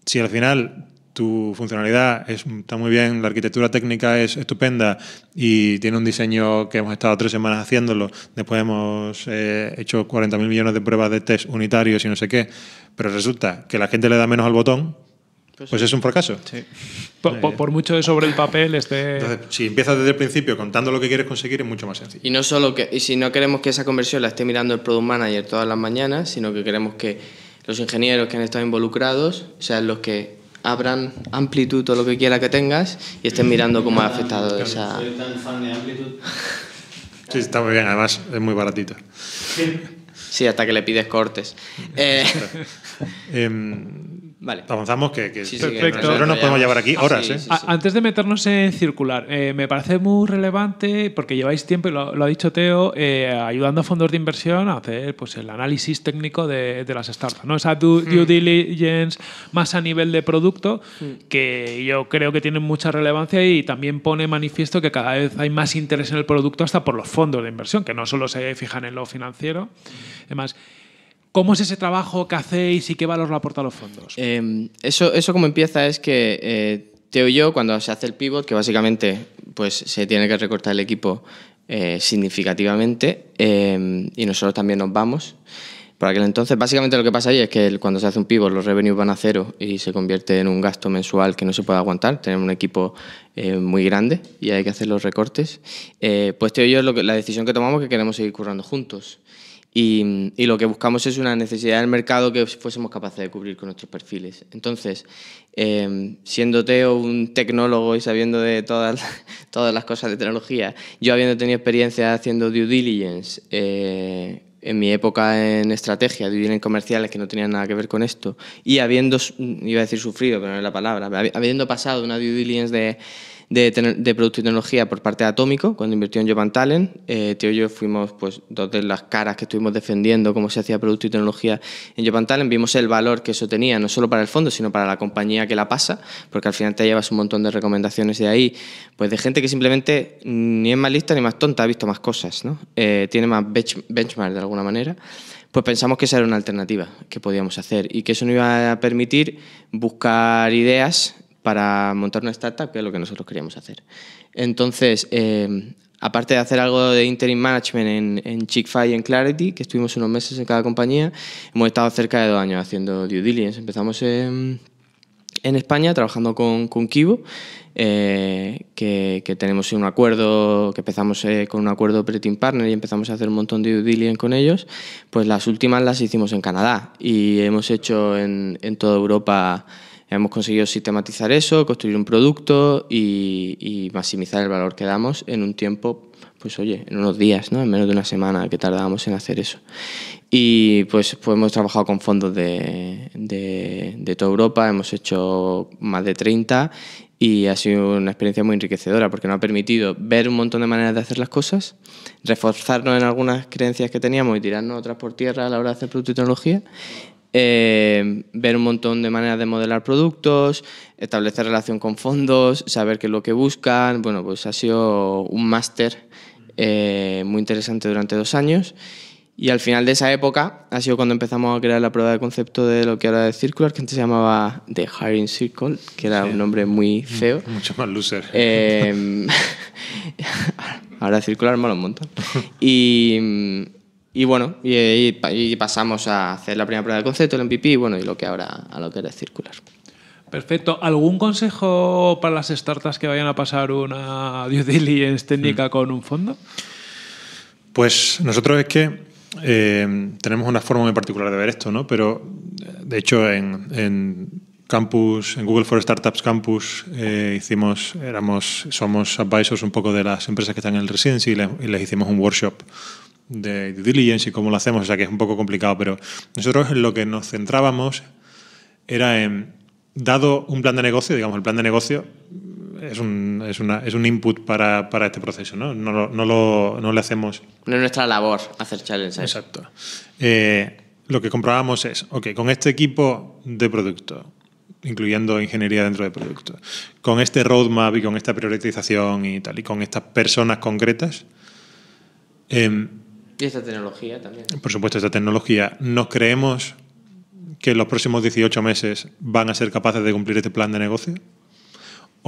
si al final tu funcionalidad está muy bien, la arquitectura técnica es estupenda y tiene un diseño que hemos estado tres semanas haciéndolo, después hemos eh, hecho 40.000 millones de pruebas de test unitarios y no sé qué, pero resulta que la gente le da menos al botón, pues, pues es un fracaso. Por, mucho de sobre el papel esté... Entonces, si empiezas desde el principio contando lo que quieres conseguir es mucho más sencillo. Y no solo que, y si no queremos que esa conversión la esté mirando el product manager todas las mañanas, sino que queremos que los ingenieros que han estado involucrados sean los que abran amplitud o lo que quiera que tengas y estén mirando cómo ha afectado esa... Sí, está muy bien, además es muy baratito. Sí, hasta que le pides cortes. Eh, em, Vale. Avanzamos, que, sí, perfecto. nos podemos llevar aquí horas. ¿eh? Antes de meternos en circular, eh, me parece muy relevante, porque lleváis tiempo, y lo, ha dicho Teo, eh, ayudando a fondos de inversión a hacer pues, el análisis técnico de, las startups, ¿no? esa due, hmm. diligence más a nivel de producto, hmm. que yo creo que tiene mucha relevancia y también pone manifiesto que cada vez hay más interés en el producto hasta por los fondos de inversión, que no solo se fijan en lo financiero. Hmm. Además, ¿Cómo es ese trabajo que hacéis y qué valor le aporta a los fondos? Em, eso, eso como empieza es que eh, Teo y yo, cuando se hace el pivot, que básicamente pues, se tiene que recortar el equipo eh, significativamente, em, y nosotros también nos vamos. Por aquel entonces, básicamente lo que pasa ahí es que cuando se hace un pivot los revenues van a cero y se convierte en un gasto mensual que no se puede aguantar. Tenemos un equipo eh, muy grande y hay que hacer los recortes. Eh, pues y yo lo la decisión que tomamos es que queremos seguir currando juntos. Y, lo que buscamos es una necesidad del mercado que fuésemos capaces de cubrir con nuestros perfiles. Entonces, em, siendo Teo un tecnólogo y sabiendo de todas, todas las cosas de tecnología, yo habiendo tenido experiencia haciendo due diligence, eh, en mi época en estrategia, due diligence comerciales que no tenían nada que ver con esto, y habiendo, iba a decir sufrido, pero no es la palabra, habiendo pasado una due diligence de de, Producto y Tecnología por parte de Atómico, cuando invirtió en Jovan Talent. Eh, ...tío y yo fuimos pues, dos de las caras que estuvimos defendiendo cómo se hacía Producto y Tecnología en Jovan Talent. Vimos el valor que eso tenía, no solo para el fondo, sino para la compañía que la pasa, porque al final te llevas un montón de recomendaciones de ahí, pues de gente que simplemente ni es más lista ni más tonta, ha visto más cosas, ¿no? Eh, tiene más benchmark de alguna manera pues pensamos que esa era una alternativa que podíamos hacer y que eso nos iba a permitir buscar ideas para montar una startup, que es lo que nosotros queríamos hacer. Entonces, eh, aparte de hacer algo de interim management en, en Chick-fil y en Clarity, que estuvimos unos meses en cada compañía, hemos estado cerca de dos años haciendo due diligence. Empezamos en, España trabajando con, Kibo, eh, que, tenemos un acuerdo, que empezamos eh, con un acuerdo pre-team partner y empezamos a hacer un montón de due diligence con ellos, pues las últimas las hicimos en Canadá y hemos hecho en, en toda Europa Hemos conseguido sistematizar eso, construir un producto y, maximizar el valor que damos en un tiempo, pues oye, en unos días, ¿no? en menos de una semana que tardábamos en hacer eso. Y pues, pues hemos trabajado con fondos de, de, de toda Europa, hemos hecho más de 30 y ha sido una experiencia muy enriquecedora porque nos ha permitido ver un montón de maneras de hacer las cosas, reforzarnos en algunas creencias que teníamos y tirarnos otras por tierra a la hora de hacer producto y tecnología eh, ver un montón de maneras de modelar productos, establecer relación con fondos, saber qué es lo que buscan. Bueno, pues ha sido un máster eh, muy interesante durante dos años. Y al final de esa época ha sido cuando empezamos a crear la prueba de concepto de lo que ahora es Circular, que antes se llamaba The Hiring Circle, que era un nombre muy mm, feo. Mucho más loser. Eh, ahora Circular malo un montón. Y y bueno, y, pasamos a hacer la primera prueba del concepto, el MPP, y bueno, y lo que ahora a lo que es circular. Perfecto. ¿Algún consejo para las startups que vayan a pasar una due diligence técnica mm. con un fondo? Pues nosotros es que eh, tenemos una forma muy particular de ver esto, ¿no? Pero de hecho en, campus, en Google for Startups Campus eh, hicimos, éramos, somos advisors un poco de las empresas que están en el residency y les hicimos un workshop de due diligence y cómo lo hacemos, o sea que es un poco complicado, pero nosotros lo que nos centrábamos era en, dado un plan de negocio, digamos, el plan de negocio es un, es una, es un input para, para este proceso, ¿no? No, lo, no, lo, no le hacemos... No es nuestra labor hacer challenges. Exacto. Eh, lo que comprobamos es, ok, con este equipo de producto, incluyendo ingeniería dentro de producto, con este roadmap y con esta priorización y tal, y con estas personas concretas, eh, y esta tecnología también. Por supuesto, esta tecnología. ¿Nos creemos que los próximos 18 meses van a ser capaces de cumplir este plan de negocio?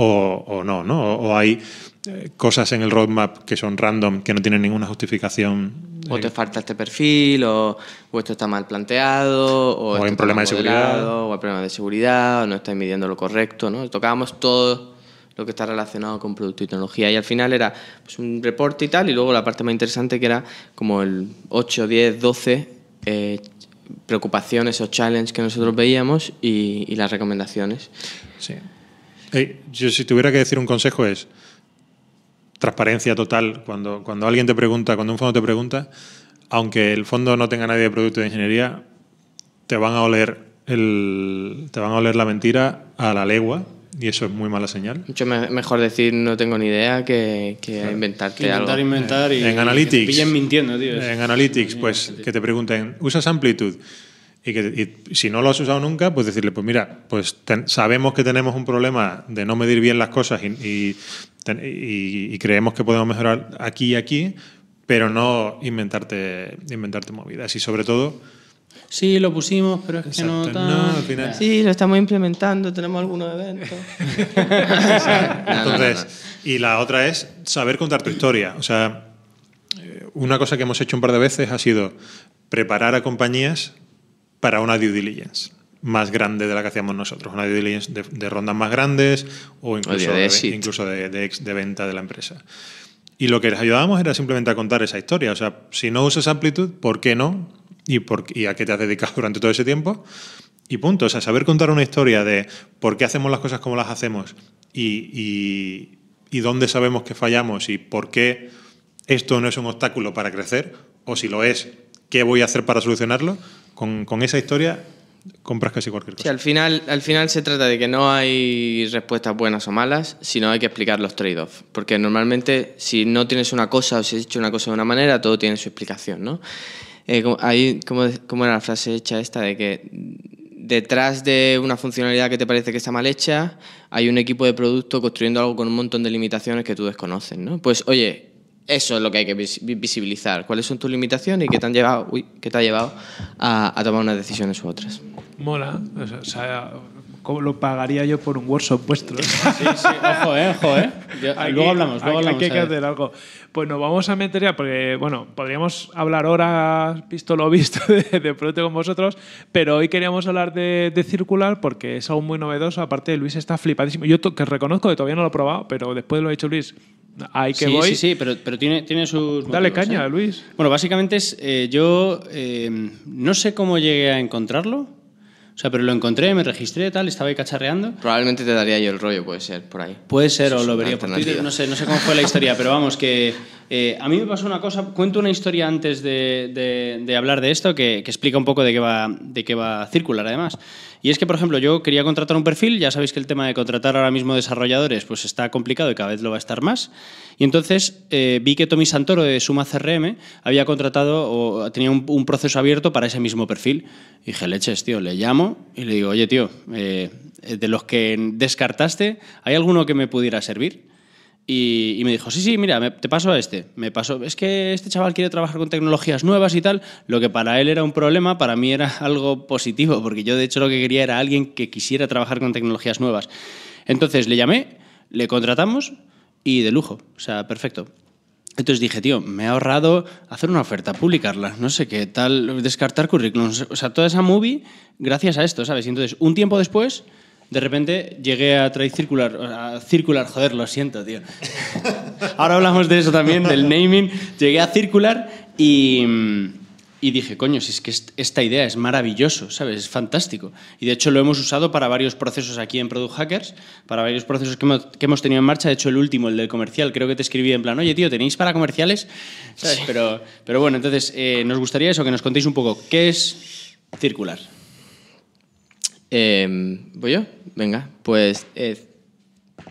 O, no, ¿no? O, hay eh, cosas en el roadmap que son random, que no tienen ninguna justificación. O te falta este perfil, o, esto está mal planteado, o, hay un problema de seguridad. O hay de seguridad, o no estáis midiendo lo correcto, ¿no? Tocábamos todo lo que está relacionado con producto y tecnología. Y al final era pues, un reporte y tal, y luego la parte más interesante que era como el 8, 10, 12 preocupaciones o challenges que nosotros veíamos y, las recomendaciones. Sí. yo si tuviera que decir un consejo es transparencia total. Cuando, cuando alguien te pregunta, cuando un fondo te pregunta, aunque el fondo no tenga nadie de producto de ingeniería, te van a oler el, te van a oler la mentira a la legua ¿Y eso es muy mala señal? Mucho mejor decir no tengo ni idea que, inventarte inventar, algo. Inventar, y, en Analytics, que pillen mintiendo, tío. En Analytics, pues que te pregunten, ¿usas amplitud Y que si no lo has usado nunca, pues decirle, pues mira, pues sabemos que tenemos un problema de no medir bien las cosas y, y, creemos que podemos mejorar aquí y aquí, pero no inventarte, inventarte movidas. Y sobre todo Sí, lo pusimos, pero es que no tan... Sí, lo estamos implementando, tenemos algunos eventos. Entonces, y la otra es saber contar tu historia. O sea, eh, una cosa que hemos hecho un par de veces ha sido preparar a compañías para una due diligence más grande de la que hacíamos nosotros, una due diligence de, rondas más grandes o incluso, de, de, de venta de la empresa. Y lo que les ayudábamos era simplemente a contar esa historia. O sea, si no usas amplitud, ¿por qué no? y, por, y a qué te has dedicado durante todo ese tiempo. Y punto, o sea, saber contar una historia de por qué hacemos las cosas como las hacemos y, y, dónde sabemos que fallamos y por qué esto no es un obstáculo para crecer, o si lo es, qué voy a hacer para solucionarlo, con, con esa historia compras casi cualquier cosa. Sí, al final, al final se trata de que no hay respuestas buenas o malas, sino hay que explicar los trade-offs. Porque normalmente si no tienes una cosa o si has hecho una cosa de una manera, todo tiene su explicación, ¿no? eh, ahí, ¿cómo, ¿cómo, era la frase hecha esta de que detrás de una funcionalidad que te parece que está mal hecha, hay un equipo de producto construyendo algo con un montón de limitaciones que tú desconoces, ¿no? Pues, oye, eso es lo que hay que visibilizar. ¿Cuáles son tus limitaciones y qué te han llevado, te ha llevado a, a tomar unas decisiones u otras? Mola, o sea, lo pagaría yo por un workshop vuestro? ¿eh? Sí, sí, ojo, eh, ojo, eh. luego hablamos, luego hablamos. hay que hacer algo. Pues nos vamos a meter ya, porque, bueno, podríamos hablar horas, visto lo visto, de, pronto con vosotros, pero hoy queríamos hablar de, circular porque es aún muy novedoso. Aparte, Luis está flipadísimo. Yo que reconozco que todavía no lo he probado, pero después lo ha dicho Luis, hay que sí, voy. Sí, sí, pero, pero tiene, tiene sus. Dale caña, ¿eh? Luis. Bueno, básicamente es. yo no sé cómo llegué a encontrarlo. O sea, pero lo encontré, me registré, tal, estaba ahí cacharreando. Probablemente te daría yo el rollo, puede ser, por ahí. Puede ser, o lo vería por Twitter, no sé, no sé cómo fue la historia, pero vamos, que eh, a mí me pasó una cosa, cuento una historia antes de, hablar de esto que, que, explica un poco de qué va, de qué va a circular, además. Y es que, por ejemplo, yo quería contratar un perfil, ya sabéis que el tema de contratar ahora mismo desarrolladores pues está complicado y cada vez lo va a estar más. Y entonces eh, vi que Tommy Santoro de Suma CRM había contratado o tenía un, proceso abierto para ese mismo perfil. Y dije, leches, tío, le llamo y le digo, oye, tío, eh, de los que descartaste, ¿hay alguno que me pudiera servir? Y, me dijo, sí, sí, mira, te paso a este. Me pasó, es que este chaval quiere trabajar con tecnologías nuevas y tal. Lo que para él era un problema, para mí era algo positivo, porque yo de hecho lo que quería era alguien que quisiera trabajar con tecnologías nuevas. Entonces le llamé, le contratamos y de lujo, o sea, perfecto. Entonces dije, tío, me ha ahorrado hacer una oferta, publicarla, no sé qué, tal, descartar currículums, o sea, toda esa movie gracias a esto, ¿sabes? Y entonces, un tiempo después de repente llegué a Trade Circular, a Circular, joder, lo siento, tío. Ahora hablamos de eso también, del naming. Llegué a Circular y, mm, dije, coño, si es que esta idea es maravilloso, ¿sabes? Es fantástico. Y de hecho lo hemos usado para varios procesos aquí en Product Hackers, para varios procesos que hemos, tenido en marcha. De hecho, el último, el del comercial, creo que te escribí en plan, oye, tío, ¿tenéis para comerciales? Pero, bueno, entonces eh, nos gustaría eso, que nos contéis un poco qué es circular. Em, ¿Voy yo? Venga, pues eh,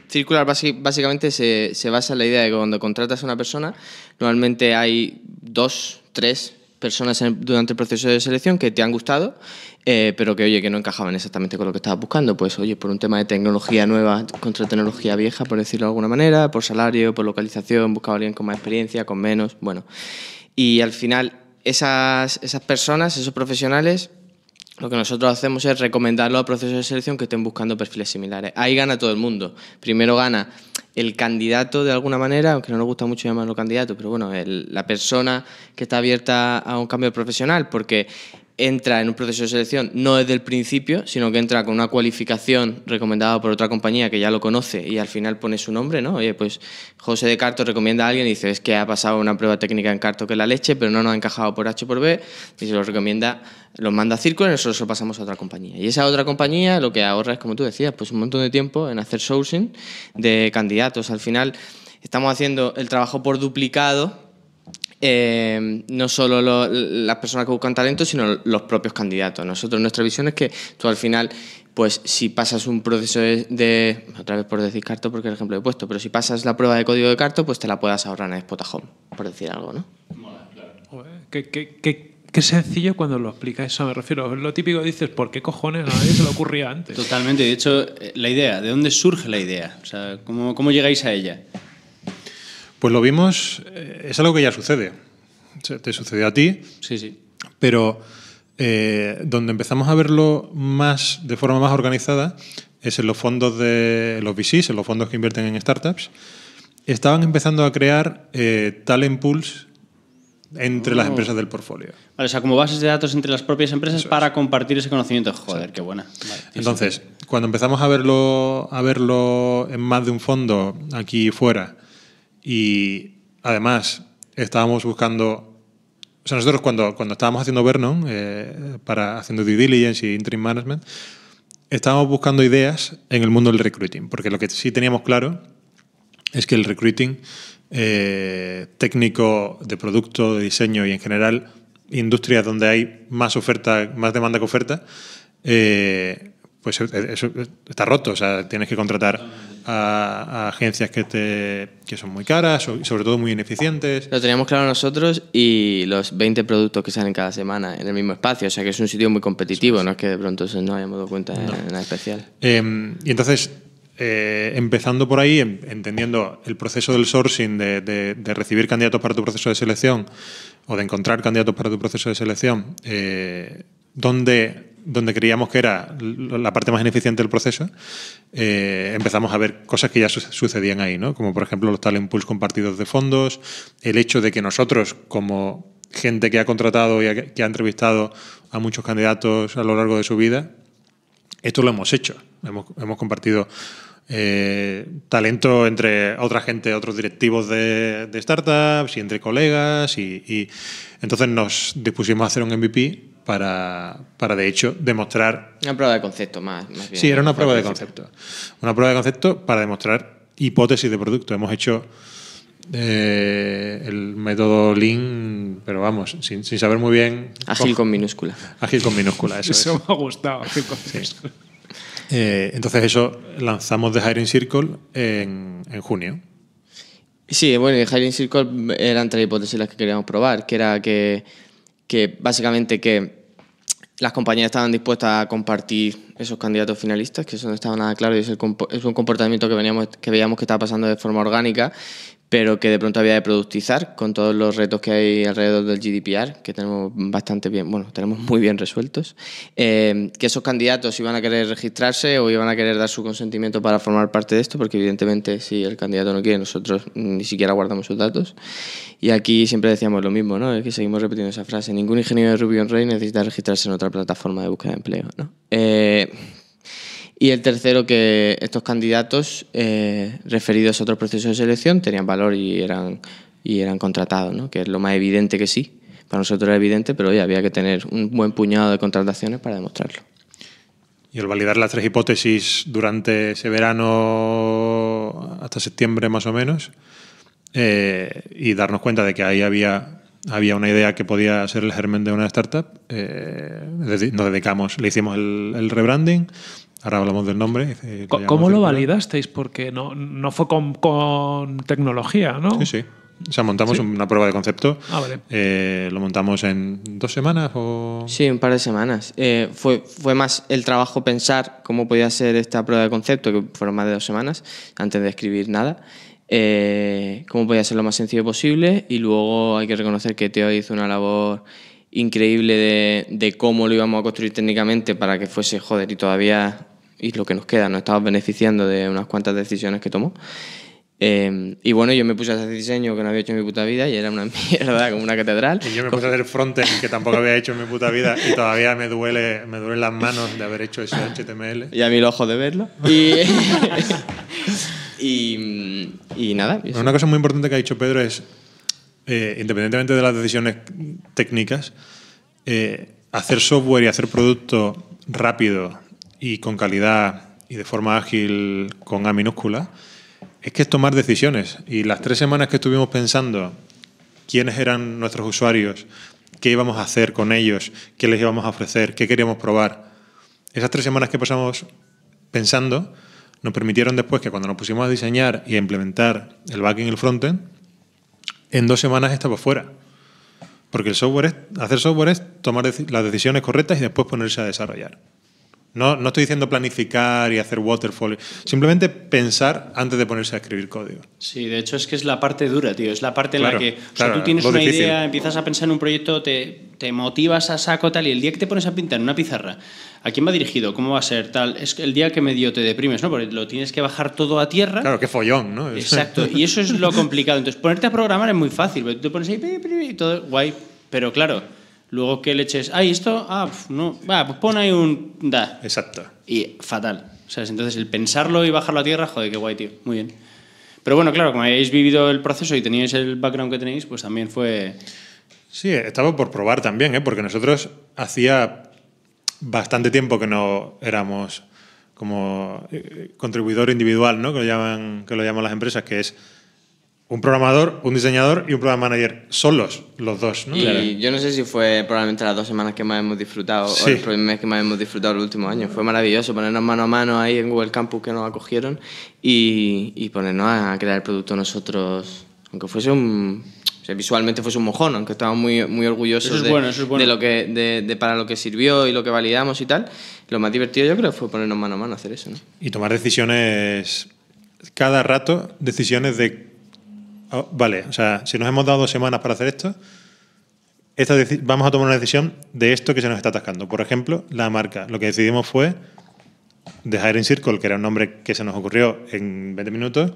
circular básicamente se, basa en la idea de que cuando contratas a una persona, normalmente hay dos, tres personas durante el proceso de selección que te han gustado, eh, pero que oye, que no encajaban exactamente con lo que estabas buscando. Pues oye, por un tema de tecnología nueva contra tecnología vieja, por decirlo de alguna manera, por salario, por localización, buscaba alguien con más experiencia, con menos, bueno. Y al final esas, esas personas, esos profesionales, lo que nosotros hacemos es recomendarlo a procesos de selección que estén buscando perfiles similares. Ahí gana todo el mundo. Primero gana el candidato de alguna manera, aunque no nos gusta mucho llamarlo candidato, pero bueno, la persona que está abierta a un cambio profesional, porque entra en un proceso de selección no desde el principio, sino que entra con una cualificación recomendada por otra compañía que ya lo conoce y al final pone su nombre, ¿no? Oye, pues José de Carto recomienda a alguien y dice, es que ha pasado una prueba técnica en Carto que la leche, pero no nos ha encajado por H por B, y se lo recomienda, lo manda a círculo y nosotros lo pasamos a otra compañía. Y esa otra compañía lo que ahorra es, como tú decías, pues un montón de tiempo en hacer sourcing de candidatos. Al final estamos haciendo el trabajo por duplicado Em, no solo las personas que buscan talento, sino los propios candidatos. Nosotros, nuestra visión es que tú al final, pues si pasas un proceso de, otra vez por decir carto, porque el ejemplo he puesto, pero si pasas la prueba de código de carto, pues te la puedas ahorrar en Spotahome, por decir algo, ¿no? qué, sencillo cuando lo explicas, eso me refiero. Lo típico dices, ¿por qué cojones a nadie se le ocurría antes? Totalmente, de hecho, eh, la idea, ¿de dónde surge la idea? O sea, cómo llegáis a ella? Pues lo vimos, eh, es algo que ya sucede. Te sucedió a ti. Sí, sí. Pero eh, donde empezamos a verlo más de forma más organizada es en los fondos de los VCs, en los fondos que invierten en startups. Estaban empezando a crear eh, talent pools entre las oh. empresas del portfolio. Vale, o sea, como bases de datos entre las propias empresas para compartir ese conocimiento. Joder, qué buena. Entonces, cuando empezamos a verlo, a verlo en más de un fondo aquí fuera, y además estábamos buscando... O sea, nosotros cuando, cuando estábamos haciendo Vernon, eh, para, haciendo due diligence y interim management, estábamos buscando ideas en el mundo del recruiting, porque lo que sí teníamos claro es que el recruiting eh, técnico de producto, de diseño y en general industrias donde hay más oferta, más demanda que oferta, eh, pues eh, eso eh, está roto. O sea, tienes que contratar a, agencias que, te, son muy caras y sobre todo muy ineficientes. Lo teníamos claro nosotros y los 20 productos que salen cada semana en el mismo espacio. O sea, que es un sitio muy competitivo, no es que de pronto no hayamos dado cuenta en nada especial. Em, y entonces, eh, empezando por ahí, em, entendiendo el proceso del sourcing, de, recibir candidatos para tu proceso de selección o de encontrar candidatos para tu proceso de selección, eh, donde, donde creíamos que era la parte más ineficiente del proceso, eh, empezamos a ver cosas que ya sucedían ahí, ¿no? como por ejemplo los talent pools compartidos de fondos, el hecho de que nosotros como gente que ha contratado y que ha entrevistado a muchos candidatos a lo largo de su vida, esto lo hemos hecho, hemos, compartido eh, talento entre otra gente, otros directivos de, startups y entre colegas. Y, y, entonces nos dispusimos a hacer un MVP para, de hecho demostrar... Una prueba de concepto más. bien, sí, era una prueba de concepto. Una prueba de concepto para demostrar hipótesis de producto. Hemos hecho eh, el método Lean, pero vamos, sin, saber muy bien... Ágil con minúscula. Ágil con minúscula, eso. eso me ha gustado, ágil con minúscula. Eh, entonces eso lanzamos de Hiring Circle en, junio. Sí, bueno, el Hiring Circle eran tres hipótesis las que queríamos probar, que era que básicamente que las compañías estaban dispuestas a compartir esos candidatos finalistas, que eso no estaba nada claro y es, un comportamiento que, veníamos, que veíamos que estaba pasando de forma orgánica pero que de pronto había de productizar con todos los retos que hay alrededor del GDPR, que tenemos bastante bien, bueno, tenemos muy bien resueltos, eh, que esos candidatos iban a querer registrarse o iban a querer dar su consentimiento para formar parte de esto, porque evidentemente si el candidato no quiere, nosotros ni siquiera guardamos sus datos. Y aquí siempre decíamos lo mismo, ¿no? Es que seguimos repitiendo esa frase, ningún ingeniero de Ruby on Rails necesita registrarse en otra plataforma de búsqueda de empleo, ¿no? Eh, y el tercero, que estos candidatos eh, referidos a otros procesos de selección tenían valor y eran, y eran contratados, ¿no? que es lo más evidente que sí. Para nosotros era evidente, pero ya había que tener un buen puñado de contrataciones para demostrarlo. Y al validar las tres hipótesis durante ese verano hasta septiembre más o menos, eh, y darnos cuenta de que ahí había, había una idea que podía ser el germen de una startup, eh, nos dedicamos, le hicimos el, el rebranding, Ahora hablamos del nombre. Eh, ¿Cómo lo validasteis? Porque no, fue con, tecnología, ¿no? Sí, sí. O sea, montamos una prueba de concepto. Ah, vale. Eh, lo montamos en dos semanas o. Sí, un par de semanas. Eh, fue, fue más el trabajo pensar cómo podía ser esta prueba de concepto, que fueron más de dos semanas, antes de escribir nada. Eh, cómo podía ser lo más sencillo posible. Y luego hay que reconocer que Teo hizo una labor increíble de, cómo lo íbamos a construir técnicamente para que fuese, joder, y todavía, y lo que nos queda, nos estamos beneficiando de unas cuantas decisiones que tomó. Eh, y bueno, yo me puse a hacer diseño que no había hecho en mi puta vida y era una mierda, como una catedral. Y yo me puse a hacer frontend que tampoco había hecho en mi puta vida y todavía me duele me duelen las manos de haber hecho ese HTML. Y a mí el ojo de verlo. Y, y, nada. una cosa muy importante que ha dicho Pedro es eh, independientemente de las decisiones técnicas, eh, hacer software y hacer producto rápido y con calidad y de forma ágil con A minúscula, es que es tomar decisiones. Y las tres semanas que estuvimos pensando quiénes eran nuestros usuarios, qué íbamos a hacer con ellos, qué les íbamos a ofrecer, qué queríamos probar, esas tres semanas que pasamos pensando nos permitieron después que cuando nos pusimos a diseñar y a implementar el backend y el frontend, en dos semanas estaba fuera. Porque el software es, hacer software es tomar las decisiones correctas y después ponerse a desarrollar. No, no estoy diciendo planificar y hacer waterfall, simplemente pensar antes de ponerse a escribir código. Sí, de hecho es que es la parte dura, tío. Es la parte en la que tú tienes una idea, empiezas a pensar en un proyecto, te, te motivas a saco tal, y el día que te pones a pintar en una pizarra, ¿a quién va dirigido? ¿Cómo va a ser tal? Es el día que medio te deprimes, ¿no? Porque lo tienes que bajar todo a tierra. Claro, qué follón, ¿no? Exacto, y eso es lo complicado. Entonces, ponerte a programar es muy fácil, tú te pones ahí y todo guay, pero claro Luego que le eches, ay, esto, ah, no, va, pues pon ahí un da. Exacto. Y fatal. sea Entonces el pensarlo y bajarlo a tierra, joder, qué guay, tío. Muy bien. Pero bueno, claro, como habéis vivido el proceso y teníais el background que tenéis, pues también fue... Sí, estaba por probar también, ¿eh? porque nosotros hacía bastante tiempo que no éramos como eh, contribuidor individual, ¿no? que, llaman, que lo llaman las empresas, que es un programador, un diseñador y un program manager. Son los, los dos. ¿no? Y yo no sé si fue probablemente las dos semanas que más hemos disfrutado, o el mes que más hemos disfrutado el último año. Fue maravilloso ponernos mano a mano ahí en Google Campus que nos acogieron y, ponernos a crear el producto nosotros, aunque fuese un visualmente fuese un mojón, aunque estábamos muy, muy orgullosos de, lo que, de, para lo que sirvió y lo que validamos y tal. Lo más divertido yo creo fue ponernos mano a mano a hacer eso. ¿no? Y tomar decisiones cada rato, decisiones de Ah, vale, o sea, si nos hemos dado dos semanas para hacer esto, vamos a tomar una decisión de esto que se nos está atascando. Por ejemplo, la marca. Lo que decidimos fue dejar en Circle, que era un nombre que se nos ocurrió en 20 minutos,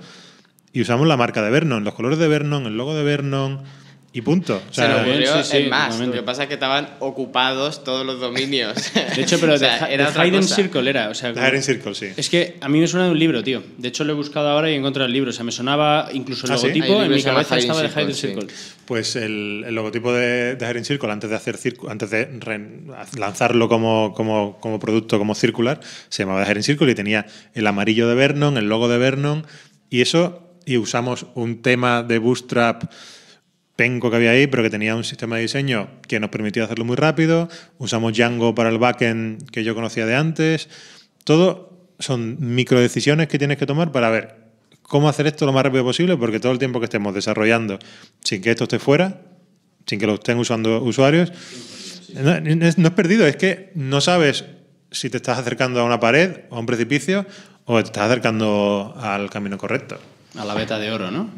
y usamos la marca de Vernon, los colores de Vernon, el logo de Vernon y punto. O sea, se lo más. Lo que pasa es que estaban ocupados todos los dominios. De hecho, pero era hide Circle era. O sea, Circle, sí. Es que a mí me suena de un libro, tío. De hecho, lo he buscado ahora y he encontrado el libro. O sea, me sonaba incluso el ah, logotipo. En mi cabeza estaba de Hidden Circle. Pues el, el, logotipo de, de Circle, antes de, hacer antes de lanzarlo como, como, como producto, como circular, se llamaba Hidden Circle y tenía el amarillo de Vernon, el logo de Vernon. Y eso, y usamos un tema de Bootstrap penco que había ahí, pero que tenía un sistema de diseño que nos permitía hacerlo muy rápido. Usamos Django para el backend que yo conocía de antes. Todo son microdecisiones que tienes que tomar para ver cómo hacer esto lo más rápido posible, porque todo el tiempo que estemos desarrollando sin que esto esté fuera, sin que lo estén usando usuarios, no, no es perdido, es que no sabes si te estás acercando a una pared o a un precipicio o te estás acercando al camino correcto a la beta de oro, ¿no?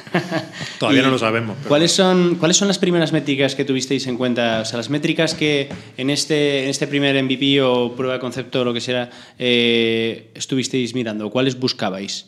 Todavía no lo sabemos. ¿cuáles, son, ¿Cuáles son las primeras métricas que tuvisteis en cuenta? O sea, las métricas que en este, en este primer MVP o prueba de concepto o lo que sea eh, estuvisteis mirando, ¿cuáles buscabais?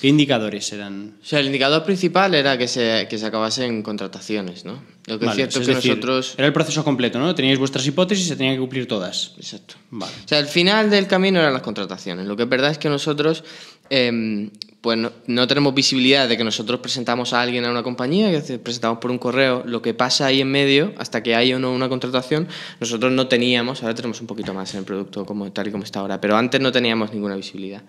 ¿Qué indicadores eran? O sea, el indicador principal era que se, que acabasen contrataciones, ¿no? Lo que es cierto es que nosotros... Era el proceso completo, ¿no? Teníais vuestras hipótesis y se tenían que cumplir todas. Exacto. Vale. O sea, el final del camino eran las contrataciones. Lo que es verdad es que nosotros em, pues no, tenemos visibilidad de que nosotros presentamos a alguien a una compañía, que presentamos por un correo, lo que pasa ahí en medio, hasta que hay o no una contratación, nosotros no teníamos, ahora tenemos un poquito más en el producto como, tal y como está ahora, pero antes no teníamos ninguna visibilidad.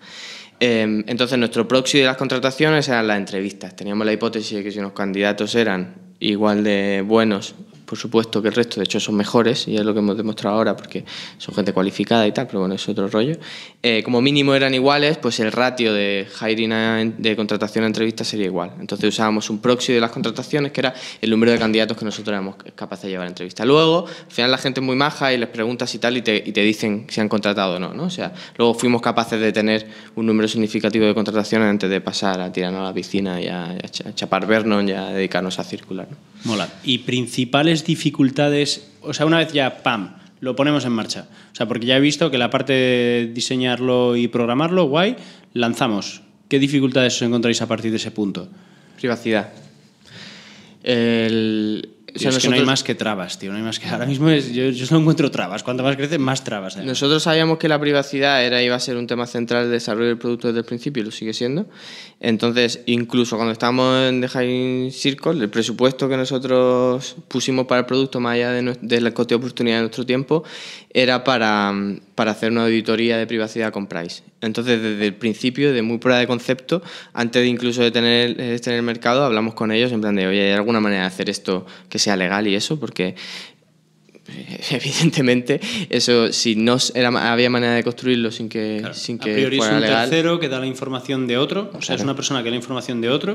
Em, entonces nuestro proxy de las contrataciones eran las entrevistas, teníamos la hipótesis de que si unos candidatos eran igual de buenos por supuesto, que el resto. De hecho, son mejores y es lo que hemos demostrado ahora porque son gente cualificada y tal, pero bueno, es otro rollo. Eh, como mínimo eran iguales, pues el ratio de hiring de contratación a entrevista sería igual. Entonces usábamos un proxy de las contrataciones que era el número de candidatos que nosotros éramos capaces de llevar a entrevista. Luego, al final la gente es muy maja y les preguntas y tal y te, dicen si han contratado o no, no, O sea, luego fuimos capaces de tener un número significativo de contrataciones antes de pasar a tirarnos a la piscina y a, chapar Vernon y a dedicarnos a circular. Mola. ¿Y principales dificultades, o sea, una vez ya, ¡pam!, lo ponemos en marcha. O sea, porque ya he visto que la parte de diseñarlo y programarlo, guay, lanzamos. ¿Qué dificultades os encontráis a partir de ese punto? Privacidad. El, es que no hay más que trabas, tío. No hay más que... Ahora mismo yo, yo, solo encuentro trabas. Cuanto más crece, más trabas. Nosotros sabíamos que la privacidad era, iba a ser un tema central de desarrollo del producto desde el principio y lo sigue siendo. Entonces, incluso cuando estábamos en The Circle, el presupuesto que nosotros pusimos para el producto, más allá de, la del de oportunidad de nuestro tiempo, era para, para hacer una auditoría de privacidad con Price. Entonces, desde el principio, de muy prueba de concepto, antes de incluso de tener, de tener el mercado, hablamos con ellos en plan de, oye, ¿hay alguna manera de hacer esto que sea legal y eso, porque eh, evidentemente eso si no era, había manera de construirlo sin que sin que a priori un tercero que da la información de otro o sea es una persona que da la información de otro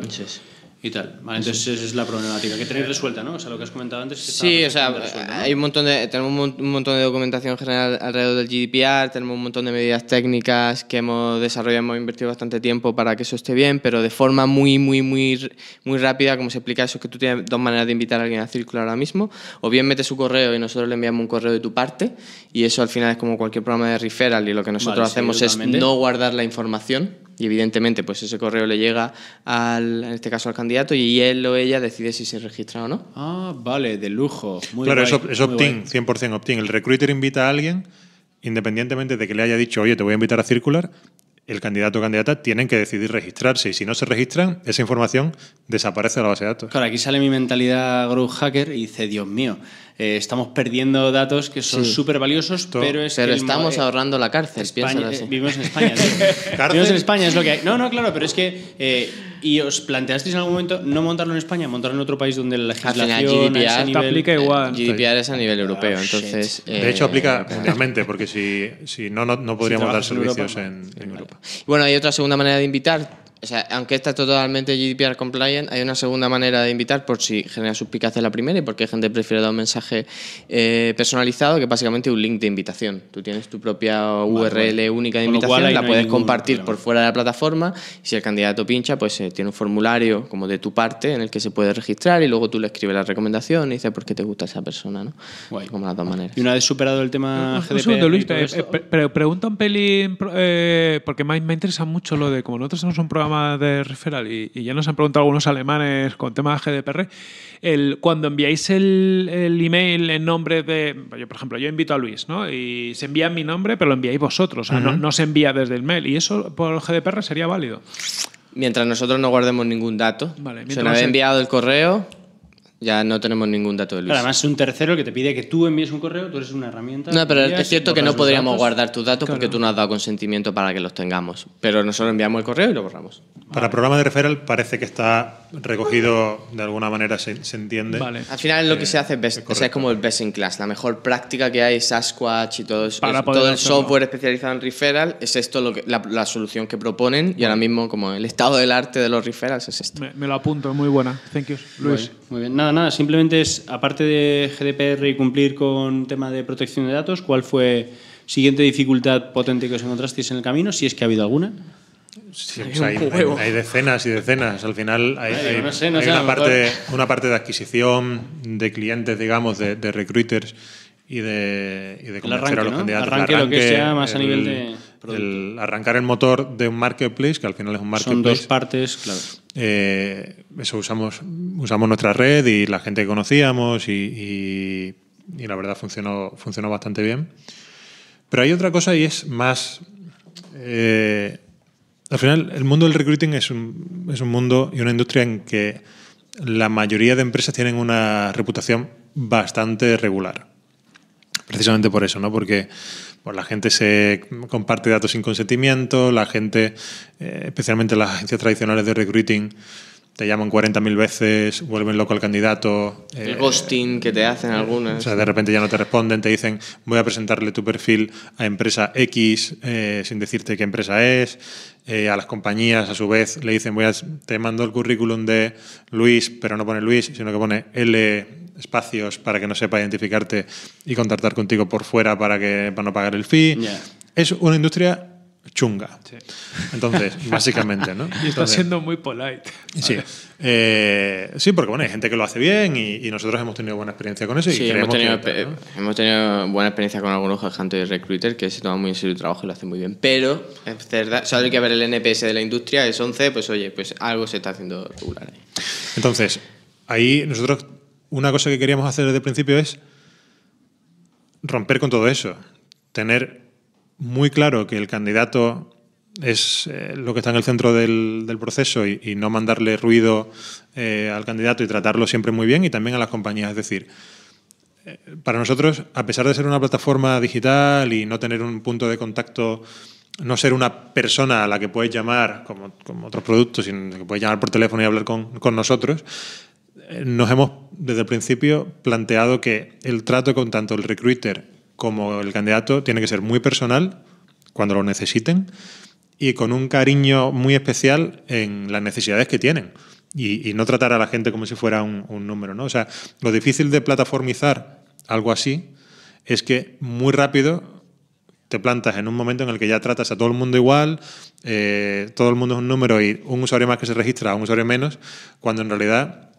entonces esa es la problemática que tenéis resuelta, ¿no? O sea, lo que has comentado antes. sí, o sea, hay un montón de, tenemos un montón de documentación general alrededor del GDPR, tenemos un montón de medidas técnicas que hemos desarrollado, hemos invertido bastante tiempo para que eso esté bien, pero de forma muy, muy, muy, muy rápida, como se explica eso, que tú tienes dos maneras de invitar a alguien a circular ahora mismo, o bien mete su correo y nosotros le enviamos un correo de tu parte, y eso al final es como cualquier programa de referral, y lo que nosotros hacemos es no guardar la información, y evidentemente pues ese correo le llega al, en este caso al candidato, y él o ella decide si se registra o no. Ah, vale, de lujo. claro, es, opt-in, 100% opt-in. El recruiter invita a alguien, independientemente de que le haya dicho, oye, te voy a invitar a circular, el candidato o candidata tienen que decidir registrarse y si no se registran, esa información desaparece de la base de datos. Claro, aquí sale mi mentalidad growth hacker y dice, Dios mío, eh, estamos perdiendo datos que son súper valiosos, pero estamos eh, ahorrando la cárcel, eh, vivimos en España. vivimos en España, es lo que hay. No, no, claro, pero es que ¿Y os planteasteis en algún momento no montarlo en España, montarlo en otro país donde la legislación Al GDPR, a nivel, aplica eh, igual? GDPR es a nivel europeo, oh, entonces... de eh, hecho, aplica mundialmente, porque si, si no, no, podríamos dar servicios en, Europa. Bueno, hay otra segunda manera de invitar o sea, aunque está totalmente GDPR compliant, hay una segunda manera de invitar por si genera suspicacia la primera y porque hay gente prefiere dar un mensaje eh, personalizado, que básicamente un link de invitación. Tú tienes tu propia URL única de invitación, la puedes compartir por fuera de la plataforma y si el candidato pincha, pues eh, tiene un formulario como de tu parte en el que se puede registrar y luego tú le escribes la recomendación y dices por qué te gusta esa persona, ¿no? Como las dos maneras. Y una vez superado el tema GDPR... Un segundo, Luis, eh, pregunta un pelín, porque me, me interesa mucho lo de, como nosotros somos un programa de referral y, ya nos han preguntado algunos alemanes con temas GDPR, el, cuando enviáis el, email en nombre de, yo, por ejemplo, yo invito a Luis, ¿no? Y se envía mi nombre, pero lo enviáis vosotros, o sea, no, se envía desde el mail. ¿Y eso por GDPR sería válido? Mientras nosotros no guardemos ningún dato. se nos ha enviado el correo. Ya no tenemos ningún dato de Luis. además, es un tercero que te pide que tú envíes un correo, tú eres una herramienta. No, pero es cierto que no podríamos pues guardar tus datos porque tú no has dado consentimiento para que los tengamos. Pero nosotros enviamos el correo y lo borramos. Para el programa de referral parece que está recogido de alguna manera, se, entiende. Al final lo que eh, se hace es, como el best in class, la mejor práctica que hay, Sasquatch y todo, todo el software especializado en referral, es esto lo que, la, solución que proponen y ahora mismo como el estado del arte de los referrals es esto. Me, lo apunto, muy buena. Thank Luis. Muy, muy bien, nada, nada, simplemente es, aparte de GDPR y cumplir con tema de protección de datos, ¿cuál fue siguiente dificultad potente que os encontrasteis en el camino, si es que ha habido alguna? Pues hay, decenas y decenas. Al final hay, una, parte, una, parte, de adquisición de clientes, digamos, de, recruiters y de, y de a lo que sea más a nivel de arrancar el motor de un marketplace, que al final es un marketplace. Son dos partes, claro. Eh, eso usamos, usamos nuestra red y la gente que conocíamos y, y, la verdad funcionó, funcionó bastante bien. Pero hay otra cosa y es más... Eh, al final, el mundo del recruiting es un, mundo y una industria en que la mayoría de empresas tienen una reputación bastante regular. Precisamente por eso, ¿no? Porque pues, la gente se comparte datos sin consentimiento, la gente, eh, especialmente las agencias tradicionales de recruiting, te llaman 40.000 veces, vuelven loco al candidato. El eh, ghosting que te hacen algunas. O sea, de repente ya no te responden, te dicen, voy a presentarle tu perfil a empresa X eh, sin decirte qué empresa es. Eh, a las compañías, a su vez, le dicen, voy a, te mando el currículum de Luis, pero no pone Luis, sino que pone L espacios para que no sepa identificarte y contactar contigo por fuera para, que, para no pagar el fee. Es una industria chunga. Entonces, básicamente, ¿no? Y está siendo muy polite. Sí. Eh, sí, porque bueno, hay gente que lo hace bien y, nosotros hemos tenido buena experiencia con eso. hemos tenido, buena experiencia con algunos de de recruiter que se toman muy en serio el trabajo y lo hacen muy bien. Pero, es verdad, solo hay que ver el NPS de la industria, es 11, pues oye, pues algo se está haciendo regular ahí. Entonces, ahí nosotros, una cosa que queríamos hacer desde el principio es romper con todo eso. Tener muy claro que el candidato es eh, lo que está en el centro del, proceso y, no mandarle ruido eh, al candidato y tratarlo siempre muy bien y también a las compañías. Es decir, eh, para nosotros, a pesar de ser una plataforma digital y no tener un punto de contacto, no ser una persona a la que puedes llamar, como, otros productos, sino que puedes llamar por teléfono y hablar con nosotros, nos hemos desde el principio planteado que el trato con tanto el recruiter como el candidato tiene que ser muy personal cuando lo necesiten y con un cariño muy especial en las necesidades que tienen. Y, no tratar a la gente como si fuera un, número, ¿no? O sea, lo difícil de plataformizar algo así es que muy rápido te plantas en un momento en el que ya tratas a todo el mundo igual, eh, todo el mundo es un número y un usuario más que se registra, un usuario menos, cuando en realidad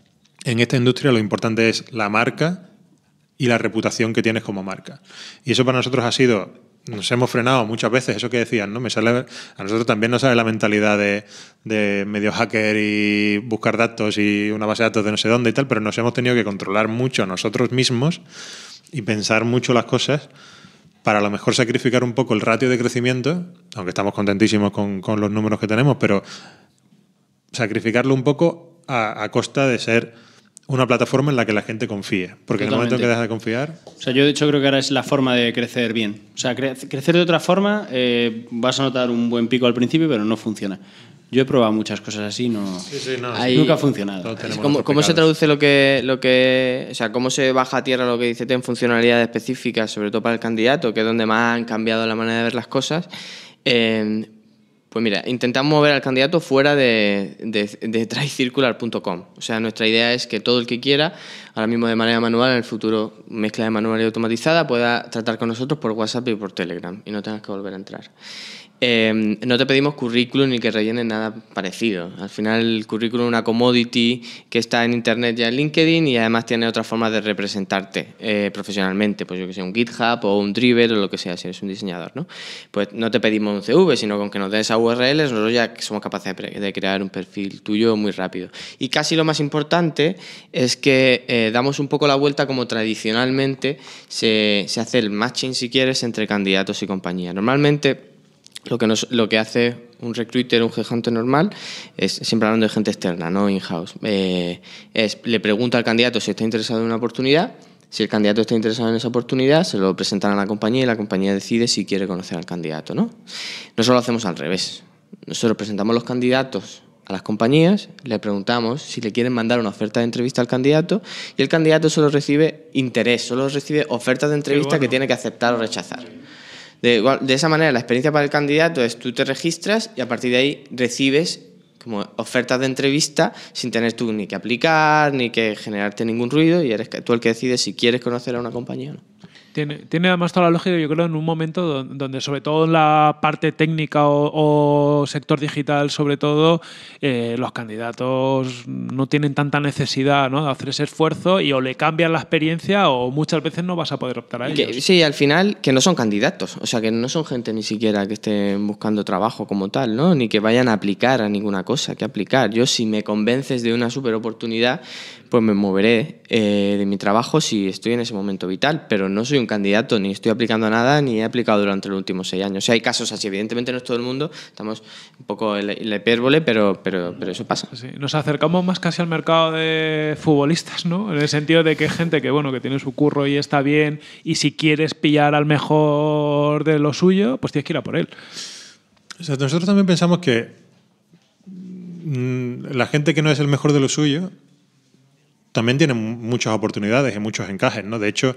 en esta industria lo importante es la marca, y la reputación que tienes como marca. Y eso para nosotros ha sido, nos hemos frenado muchas veces, eso que decían, ¿no? Me sale, a nosotros también nos sale la mentalidad de, medio hacker y buscar datos y una base de datos de no sé dónde y tal, pero nos hemos tenido que controlar mucho a nosotros mismos y pensar mucho las cosas para a lo mejor sacrificar un poco el ratio de crecimiento, aunque estamos contentísimos con, los números que tenemos, pero sacrificarlo un poco a costa de ser una plataforma en la que la gente confíe. Porque en el momento en que dejas de confiar. O sea, yo he dicho creo que ahora es la forma de crecer bien. O sea, crecer de otra forma eh, vas a notar un buen pico al principio, pero no funciona. Yo he probado muchas cosas así, no, sí, sí, no Ahí... nunca ha funcionado. ¿Cómo, ¿Cómo, se traduce lo que, lo que, o sea, cómo se baja a tierra lo que dice en funcionalidades específicas, sobre todo para el candidato, que es donde más han cambiado la manera de ver las cosas? Eh, pues mira, intentamos mover al candidato fuera de, de, O sea, nuestra idea es que todo el que quiera, ahora mismo de manera manual, en el futuro mezcla de manual y automatizada, pueda tratar con nosotros por WhatsApp y por Telegram y no tengas que volver a entrar. Em, no te pedimos currículum ni que rellenes nada parecido. Al final el currículum es una commodity que está en Internet ya en LinkedIn y además tiene otra forma de representarte eh, profesionalmente, pues yo que sé, un GitHub o un Driver o lo que sea, si eres un diseñador, ¿no? Pues no te pedimos un CV, sino con que nos des a URLs, nosotros ya somos capaces de crear un perfil tuyo muy rápido. Y casi lo más importante es que eh, damos un poco la vuelta como tradicionalmente se, hace el matching, si quieres, entre candidatos y compañías Normalmente lo que, hace un recruiter, un jejante normal, es siempre hablando de gente externa, no in-house. Eh, le pregunta al candidato si está interesado en una oportunidad. Si el candidato está interesado en esa oportunidad, se lo presentan a la compañía y la compañía decide si quiere conocer al candidato. ¿no? Nosotros lo hacemos al revés. Nosotros presentamos los candidatos a las compañías, le preguntamos si le quieren mandar una oferta de entrevista al candidato y el candidato solo recibe interés, solo recibe ofertas de entrevista que tiene que aceptar o rechazar. De, esa manera, la experiencia para el candidato es tú te registras y a partir de ahí recibes como ofertas de entrevista sin tener tú ni que aplicar, ni que generarte ningún ruido y eres tú el que decides si quieres conocer a una compañía o no. Tiene, además toda la lógica, yo creo, en un momento donde, sobre todo en la parte técnica o, sector digital, sobre todo, eh, los candidatos no tienen tanta necesidad ¿no? de hacer ese esfuerzo y o le cambian la experiencia o muchas veces no vas a poder optar a ellos. sí, al final, que no son candidatos, o sea, que no son gente ni siquiera que estén buscando trabajo como tal, ¿no? ni que vayan a aplicar a ninguna cosa que aplicar. Yo, si me convences de una super oportunidad, pues me moveré eh, de mi trabajo si estoy en ese momento vital, pero no soy un candidato, ni estoy aplicando a nada, ni he aplicado durante los últimos seis años. O sea, hay casos así, evidentemente no es todo el mundo, estamos un poco en la hipérbole, pero, pero, pero eso pasa. nos acercamos más casi al mercado de futbolistas, ¿no? En el sentido de que hay gente que, bueno, que tiene su curro y está bien, y si quieres pillar al mejor de lo suyo, pues tienes que ir a por él. O sea, nosotros también pensamos que mm, la gente que no es el mejor de lo suyo también tienen muchas oportunidades y muchos encajes, ¿no? De hecho,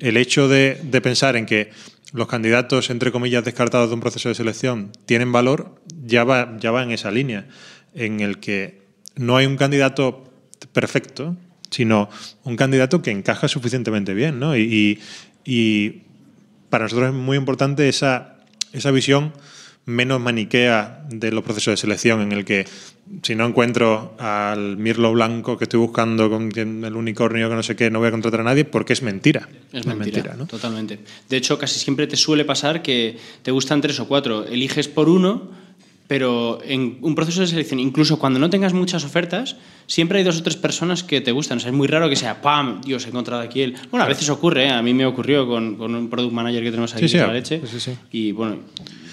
el hecho de, pensar en que los candidatos, entre comillas, descartados de un proceso de selección tienen valor, ya va, ya va en esa línea, en el que no hay un candidato perfecto, sino un candidato que encaja suficientemente bien, Y, para nosotros es muy importante esa, esa visión menos maniquea de los procesos de selección, en el que si no encuentro al Mirlo Blanco que estoy buscando con el unicornio que no sé qué, no voy a contratar a nadie porque es mentira. Es mentira, ¿no? totalmente. De hecho, casi siempre te suele pasar que te gustan tres o cuatro, eliges por uno, pero en un proceso de selección, incluso cuando no tengas muchas ofertas, siempre hay dos o tres personas que te gustan. O sea, es muy raro que sea, ¡pam! Dios, he encontrado aquí el. Bueno, a veces ocurre, ¿eh? a mí me ocurrió con, un product manager que tenemos aquí en la leche. Sí, y bueno,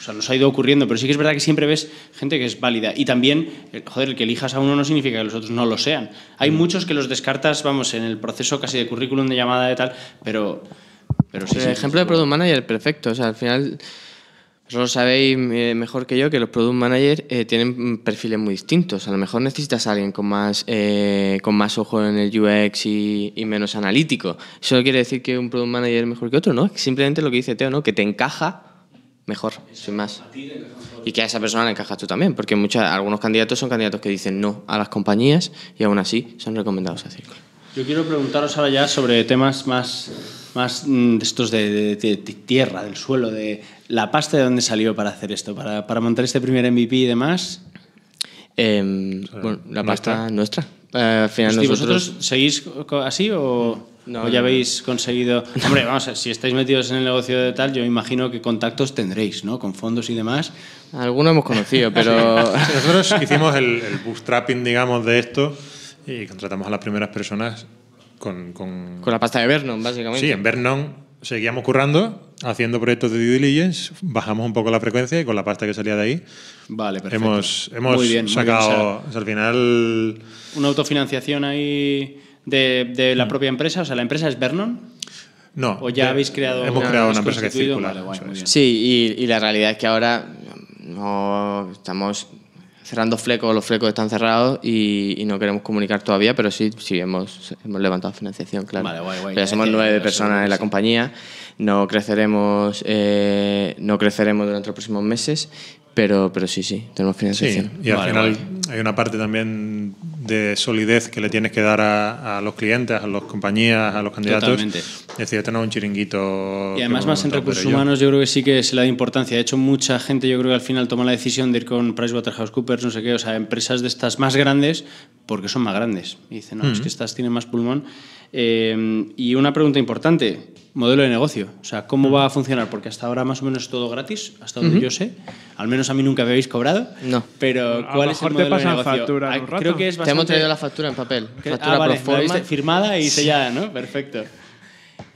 o sea, nos ha ido ocurriendo, pero sí que es verdad que siempre ves gente que es válida. Y también, eh, joder, el que elijas a uno no significa que los otros no lo sean. Hay mm. muchos que los descartas, vamos, en el proceso casi de currículum, de llamada, de tal, pero... pero sí, pues el ejemplo de Product Manager, perfecto. O sea, al final... Vosotros sabéis eh, mejor que yo que los product managers eh, tienen perfiles muy distintos. A lo mejor necesitas a alguien con más, con más ojo en el UX y, y, menos analítico. Eso no quiere decir que un product manager es mejor que otro, ¿no? Simplemente lo que dice Teo, ¿no? Que te encaja mejor, sin más. Y que a esa persona le encajas tú también, porque mucha algunos candidatos son candidatos que dicen no a las compañías y aún así son recomendados a Círculo. Yo quiero preguntaros ahora ya sobre temas más, más mm, estos de, tierra, del suelo, de la pasta de dónde salió para hacer esto, para, para montar este primer MVP y demás. Em, bueno, la pasta nuestra. Eh, ¿Vosotros seguís así o...? No, ¿O ya habéis conseguido? Hombre, vamos, si estáis metidos en el negocio de tal, yo imagino que contactos tendréis, ¿no? Con fondos y demás. Algunos hemos conocido, pero... Nosotros hicimos el, bootstrapping, digamos, de esto y contratamos a las primeras personas con... Con, con la pasta de Vernon, básicamente. Sí, en Vernon seguíamos currando, haciendo proyectos de due diligence, bajamos un poco la frecuencia y con la pasta que salía de ahí. Vale, perfecto. Hemos, hemos sacado. al final. Una autofinanciación ahí de, la mm. propia empresa? O sea, ¿la empresa es Vernon? No. ¿O ya habéis creado Hemos creado una empresa que circular. sí, y, la realidad es que ahora no estamos cerrando flecos, los flecos están cerrados y, no queremos comunicar todavía, pero sí, sí hemos, hemos levantado financiación, claro. Vale, guay, ya somos nueve personas en la compañía, no creceremos, eh, no creceremos durante los próximos meses, pero, pero sí, sí, tenemos financiación. y al final hay una parte también de solidez que le tienes que dar a, los clientes, a las compañías, a los candidatos. Totalmente. Es decir, tener un chiringuito. Y además, más en recursos humanos, yo. creo que sí que se le da importancia. De hecho, mucha gente, yo creo que al final toma la decisión de ir con PricewaterhouseCoopers, no sé qué, o sea, empresas de estas más grandes, porque son más grandes. Y dicen, no, es que estas tienen más pulmón. Em, y una pregunta importante, modelo de negocio. O sea, ¿cómo mm. va a funcionar? Porque hasta ahora más o menos todo gratis, hasta donde yo sé. Al menos a mí nunca me habéis cobrado. Pero ¿cuál es el modelo de negocio? Ah, creo que es Te hemos traído la factura en papel. Factura ah, firmada y sellada, ¿no? Perfecto.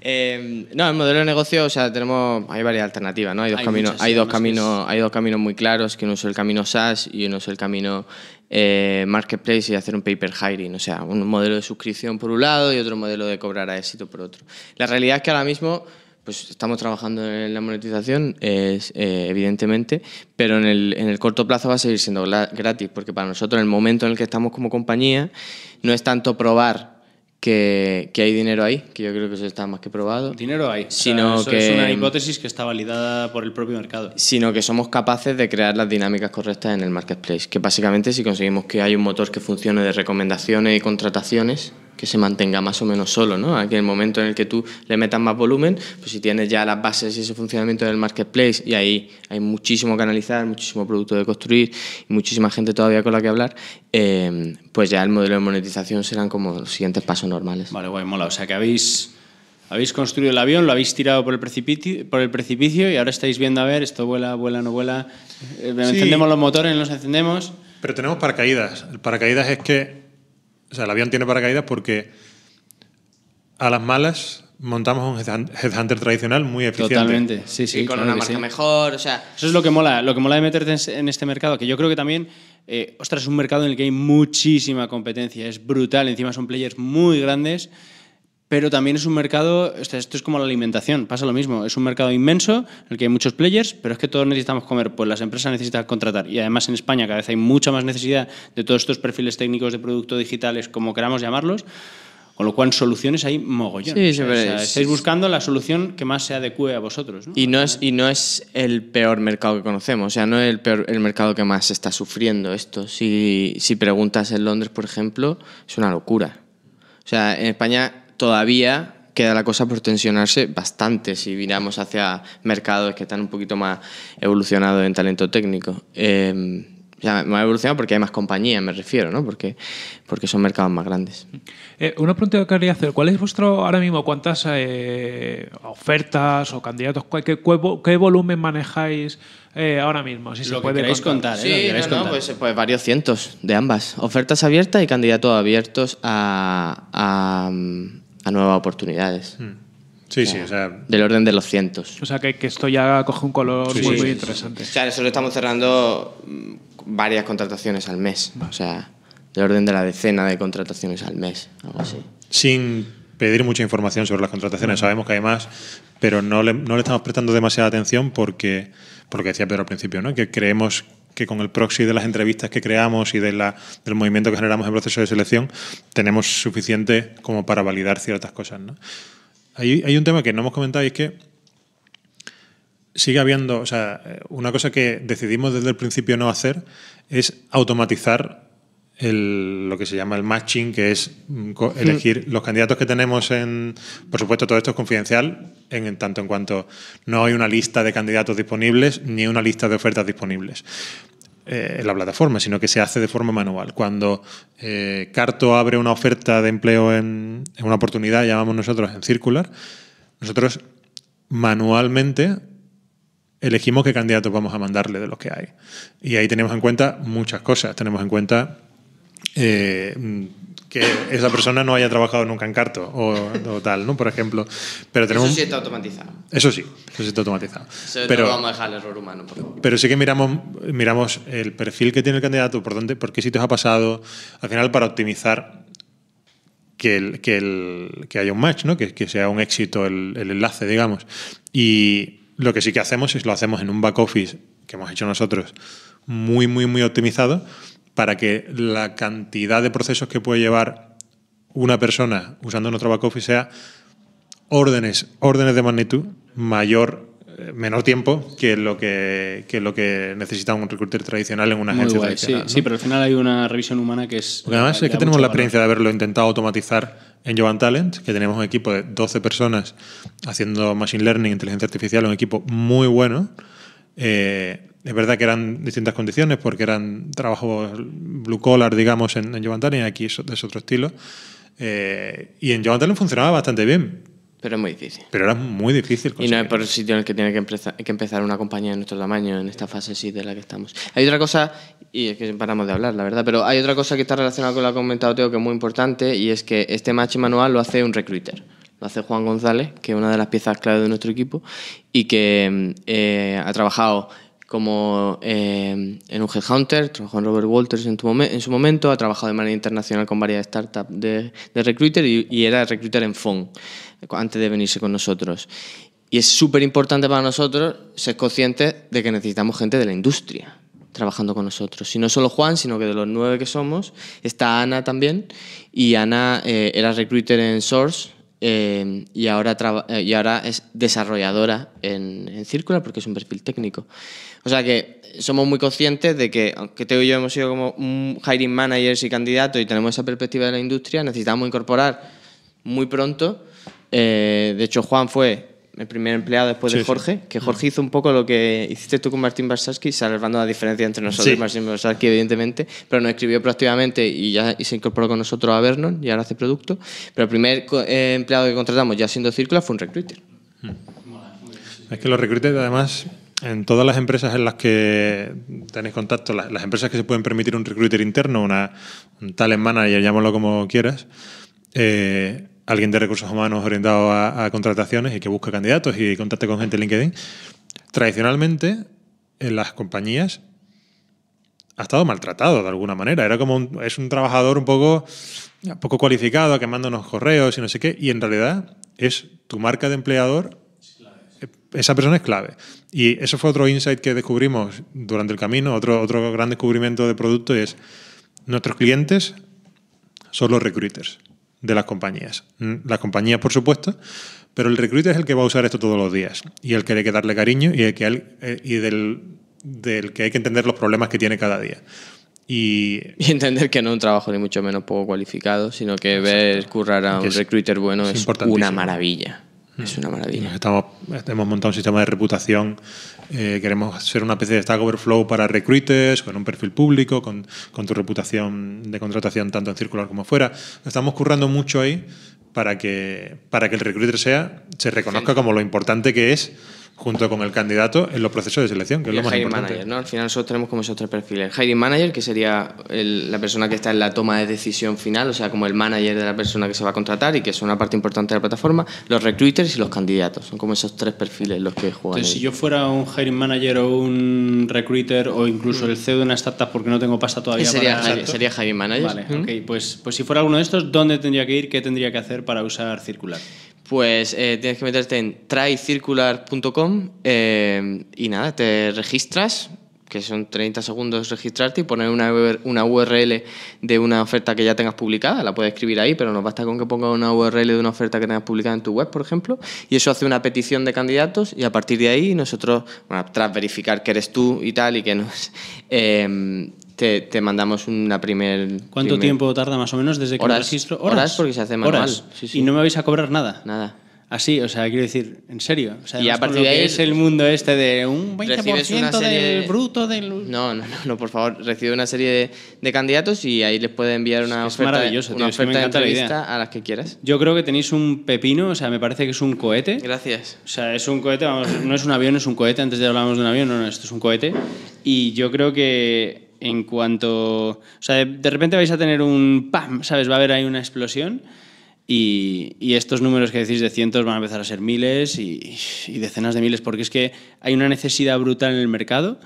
Em, no, el modelo de negocio, o sea, tenemos, hay varias alternativas, ¿no? Hay dos caminos, hay dos caminos, hay dos caminos muy claros, que uno es el camino SaaS y uno es el camino eh, marketplace y hacer un paper hiring, o sea, un modelo de suscripción por un lado y otro modelo de cobrar a éxito por otro. La realidad es que ahora mismo pues estamos trabajando en la monetización, es, eh, evidentemente, pero en el, en el, corto plazo va a seguir siendo gratis, porque para nosotros en el momento en el que estamos como compañía no es tanto probar que, hay dinero ahí, que yo creo que eso está más que probado. Dinero hay. Sino que, es una hipótesis que está validada por el propio mercado. Sino que somos capaces de crear las dinámicas correctas en el marketplace. Que básicamente si conseguimos que hay un motor que funcione de recomendaciones y contrataciones, que se mantenga más o menos solo, ¿no? Aquí en el momento en el que tú le metas más volumen, pues si tienes ya las bases y ese funcionamiento del marketplace y ahí hay muchísimo que analizar, muchísimo producto de construir y muchísima gente todavía con la que hablar, eh, pues ya el modelo de monetización serán como los siguientes pasos normales. Vale, guay, mola. O sea que habéis, habéis construido el avión, lo habéis tirado por el, precipicio, por el precipicio y ahora estáis viendo a ver, esto vuela, vuela, no vuela. Eh, encendemos los motores, los encendemos. Pero tenemos paracaídas. El paracaídas es que o sea, el avión tiene paracaídas porque a las malas montamos un headhunter tradicional muy eficiente. Totalmente, sí, sí. con una marca mejor, o sea... Eso es lo que mola, lo que mola de meterte en este mercado, que yo creo que también, eh, ostras, es un mercado en el que hay muchísima competencia, es brutal, encima son players muy grandes pero también es un mercado, esto es como la alimentación, pasa lo mismo, es un mercado inmenso en el que hay muchos players, pero es que todos necesitamos comer, pues las empresas necesitan contratar y además en España cada vez hay mucha más necesidad de todos estos perfiles técnicos de producto digitales, como queramos llamarlos, con lo cual, soluciones hay mogollón. Sí, sí, o estáis buscando la solución que más se adecue a vosotros. Y, no es, y no es el peor mercado que conocemos, o sea, no es el, el mercado que más está sufriendo esto. Si, si preguntas en Londres, por ejemplo, es una locura. O sea, en España todavía queda la cosa por tensionarse bastante si miramos hacia mercados que están un poquito más evolucionados en talento técnico. Em, o sea, más evolucionado porque hay más compañía, me refiero, ¿no? Porque, porque son mercados más grandes. Eh, una pregunta que quería hacer. ¿Cuál es vuestro, ahora mismo, cuántas eh, ofertas o candidatos, qué, volumen manejáis eh, ahora mismo? Si lo queréis contar. sí, lo contar. Pues, pues, varios cientos de ambas. Ofertas abiertas y candidatos abiertos a nuevas oportunidades. Hmm. Sí, sí, Del orden de los cientos. O sea, que, esto ya coge un color muy, interesante. O sea, estamos cerrando mm, varias contrataciones al mes. O sea, del orden de la decena de contrataciones al mes, algo así. Sin pedir mucha información sobre las contrataciones, sabemos que hay más, pero no le, no le estamos prestando demasiada atención porque, porque decía Pedro al principio, ¿no? que creemos que con el proxy de las entrevistas que creamos y del movimiento que generamos en proceso de selección, tenemos suficiente como para validar ciertas cosas. ¿no? Hay, un tema que no hemos comentado y es que sigue habiendo, o sea, una cosa que decidimos desde el principio no hacer es automatizar lo que se llama el matching, que es mm, hmm. elegir los candidatos que tenemos en... Por supuesto, todo esto es confidencial, en tanto en cuanto no hay una lista de candidatos disponibles ni una lista de ofertas disponibles. Eh, en la plataforma, sino que se hace de forma manual. Cuando eh, Carto abre una oferta de empleo en, una oportunidad, llamamos nosotros en Circular, nosotros manualmente elegimos qué candidatos vamos a mandarle de los que hay. Y ahí tenemos en cuenta muchas cosas. Tenemos en cuenta eh, esa persona no haya trabajado nunca en Carto o, tal, ¿no? Por ejemplo. Pero tenemos... Eso sí está automatizado. Eso sí, eso sí está automatizado. pero vamos a dejar el error humano, Pero sí que miramos, miramos el perfil que tiene el candidato, por, dónde, por qué sitios ha pasado, al final para optimizar que, que, que haya un match, ¿no? que, que sea un éxito el, el, enlace, digamos. Y lo que sí que hacemos es lo hacemos en un back office que hemos hecho nosotros muy, muy, muy optimizado para que la cantidad de procesos que puede llevar una persona usando nuestro back office sea órdenes, órdenes de magnitud mayor eh, menor tiempo que lo que, necesita un recruiter tradicional en una agencia de tradicional. Sí, sí, pero al final hay una revisión humana que es... además es que tenemos la experiencia de haberlo intentado automatizar en Jovan Talent, que tenemos un equipo de 12 personas haciendo Machine Learning, inteligencia artificial, un equipo muy bueno. Eh, es verdad que eran distintas condiciones porque eran trabajos blue collar, digamos, en, en y aquí es, otro estilo. Eh, y en Jovan funcionaba bastante bien. Pero es muy difícil. Pero era muy difícil. Y no es por el sitio en el que tiene que, empezar una compañía de nuestro tamaño, en esta fase sí de la que estamos. Hay otra cosa, y es que paramos de hablar, la verdad, pero hay otra cosa que está relacionada con lo que ha comentado Teo que es muy importante, y es que este match manual lo hace un recruiter lo hace Juan González, que es una de las piezas clave de nuestro equipo y que mm, eh, ha trabajado como em, en un headhunter, trabajó en Robert Walters en, en, su momento, ha trabajado de manera internacional con varias startups de, de recruiter y, era recruiter en FON antes de venirse con nosotros. Y es súper importante para nosotros ser conscientes de que necesitamos gente de la industria trabajando con nosotros. Y no solo Juan, sino que de los nueve que somos, está Ana también. Y Ana eh, era recruiter en Source, Em, y, ahora eh, y ahora es desarrolladora en, en porque es un perfil técnico. O sea que somos muy conscientes de que, aunque Teo y yo hemos sido como hiring managers y candidatos y tenemos esa perspectiva de la industria, necesitamos incorporar muy pronto. Eh, de hecho, Juan fue el primer empleado después de Jorge, que mm. Jorge hizo un poco lo que hiciste tú con Martín Barsaski, salvando la diferencia entre nosotros y Martín Barsaski, evidentemente, pero nos escribió proactivamente y ya se incorporó con nosotros a Vernon y ahora hace producto. Pero el primer eh, empleado que contratamos ya siendo círculo fue un recruiter. Mm. Es que los recruiters, además, en todas las empresas en las que tenéis contacto, las, empresas que se pueden permitir un recruiter interno, una, un talent manager, llámalo como quieras, eh, alguien de recursos humanos orientado a, contrataciones y que busca candidatos y contacte con gente en LinkedIn, tradicionalmente en las compañías ha estado maltratado de alguna manera. Era como es un trabajador un poco, poco cualificado que manda unos correos y no sé qué. Y en realidad es tu marca de empleador. Esa persona es clave. Y eso fue otro insight que descubrimos durante el camino, otro, otro gran descubrimiento de producto es nuestros clientes son los recruiters de las compañías. Mm, las compañías por supuesto, pero el recruiter es el que va a usar esto todos los días y el que hay que darle cariño y, el que eh, y del, del, que hay que entender los problemas que tiene cada día. Y, entender que no es un trabajo ni mucho menos poco cualificado, sino que ver currar a un recruiter bueno es una maravilla. Es una maravilla. Estamos, hemos montado un sistema de reputación. Eh, queremos ser una especie de Stack Overflow para recruiters, con un perfil público, con, con, tu reputación de contratación tanto en circular como fuera. Estamos currando mucho ahí para que, para que el recruiter sea, se reconozca como lo importante que es junto con el candidato en los procesos de selección, que es lo más hiring Manager, ¿no? Al final nosotros tenemos como esos tres perfiles. El hiring manager, que sería la persona que está en la toma de decisión final, o sea, como el manager de la persona que se va a contratar y que es una parte importante de la plataforma. Los recruiters y los candidatos, son como esos tres perfiles los que juegan. Entonces, si yo fuera un hiring manager o un recruiter o incluso mm. el CEO de una startup porque no tengo pasta todavía sería, para... Sería hiring manager. Vale, mm. ok. Pues, pues si fuera alguno de estos, ¿dónde tendría que ir? ¿Qué tendría que hacer para usar Circular? pues eh, tienes que meterte en trycircular.com eh, y nada, te registras, que son 30 segundos registrarte y poner una, una URL de una oferta que ya tengas publicada. La puedes escribir ahí, pero nos basta con que pongas una URL de una oferta que tengas publicada en tu web, por ejemplo, y eso hace una petición de candidatos y a partir de ahí nosotros, bueno, tras verificar que eres tú y tal y que nos te, te mandamos una primer... ¿Cuánto tiempo tarda más o menos desde que horas, registro? ¿Horas? porque se hace manual. Horas. Y no me vais a cobrar nada. Nada. Así, o sea, quiero decir, en serio. O sea, y a partir de ahí es el pues mundo este de un 20% del de... bruto del... No, no, no, no, por favor, recibe una serie de, candidatos y ahí les puede enviar una oferta, maravilloso, una oferta de entrevista a las que quieras. Yo creo que tenéis un pepino, o sea, me parece que es un cohete. Gracias. O sea, es un cohete, vamos, no es un avión, es un cohete, antes ya hablábamos de un avión, no, no, esto es un cohete. Y yo creo que en cuanto... O sea, de, repente vais a tener un ¡pam! ¿Sabes? Va a haber ahí una explosión. Y, estos números que decís de cientos van a empezar a ser miles y, decenas de miles, porque es que hay una necesidad brutal en el mercado.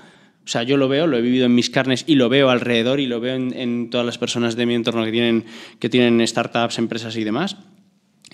O sea, yo lo veo, lo he vivido en mis carnes y lo veo alrededor y lo veo en, todas las personas de mi entorno que tienen, que tienen startups, empresas y demás.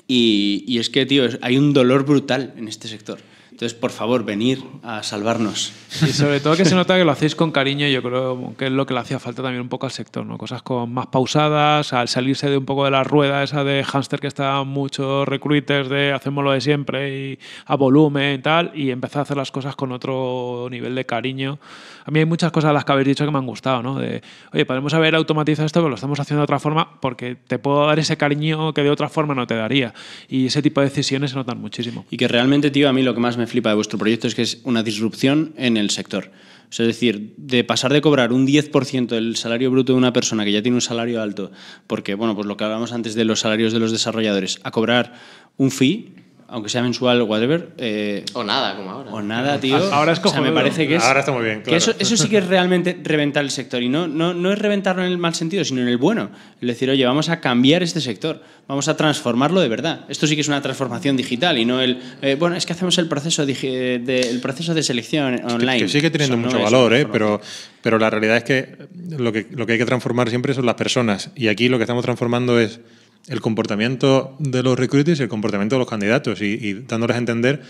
Y, y es que, tío, hay un dolor brutal en este sector. Entonces, por favor, venir a salvarnos. Y sobre todo que se nota que lo hacéis con cariño y yo creo que es lo que le hacía falta también un poco al sector, ¿no? Cosas con más pausadas, al salirse de un poco de la rueda esa de hámster que está muchos recruiters de hacemos lo de siempre y a volumen y tal, y empezar a hacer las cosas con otro nivel de cariño. A mí hay muchas cosas las que habéis dicho que me han gustado, ¿no? De, oye, podemos haber automatizado esto, pero lo estamos haciendo de otra forma porque te puedo dar ese cariño que de otra forma no te daría. Y ese tipo de decisiones se notan muchísimo. Y que realmente, tío, a mí lo que más me flipa de vuestro proyecto es que es una disrupción en el sector. es decir, de pasar de cobrar un 10% del salario bruto de una persona que ya tiene un salario alto, porque, bueno, pues lo que hablábamos antes de los salarios de los desarrolladores, a cobrar un fee aunque sea mensual o whatever. Eh, o nada, como ahora. O nada, ah, tío. Ahora es O me parece que Ahora está muy bien, eso, sí que es realmente reventar el sector. Y no, no, no es reventarlo en el mal sentido, sino en el bueno. Es decir, oye, vamos a cambiar este sector. Vamos a transformarlo de verdad. Esto sí que es una transformación digital y no el. Eh, bueno, es que hacemos el proceso eh, de, proceso de selección online. Que, que sigue teniendo mucho valor, pero, pero la realidad es que lo, que lo que hay que transformar siempre son las personas. Y aquí lo que estamos transformando es el comportamiento de los recruiters y el comportamiento de los candidatos y, dándoles a entender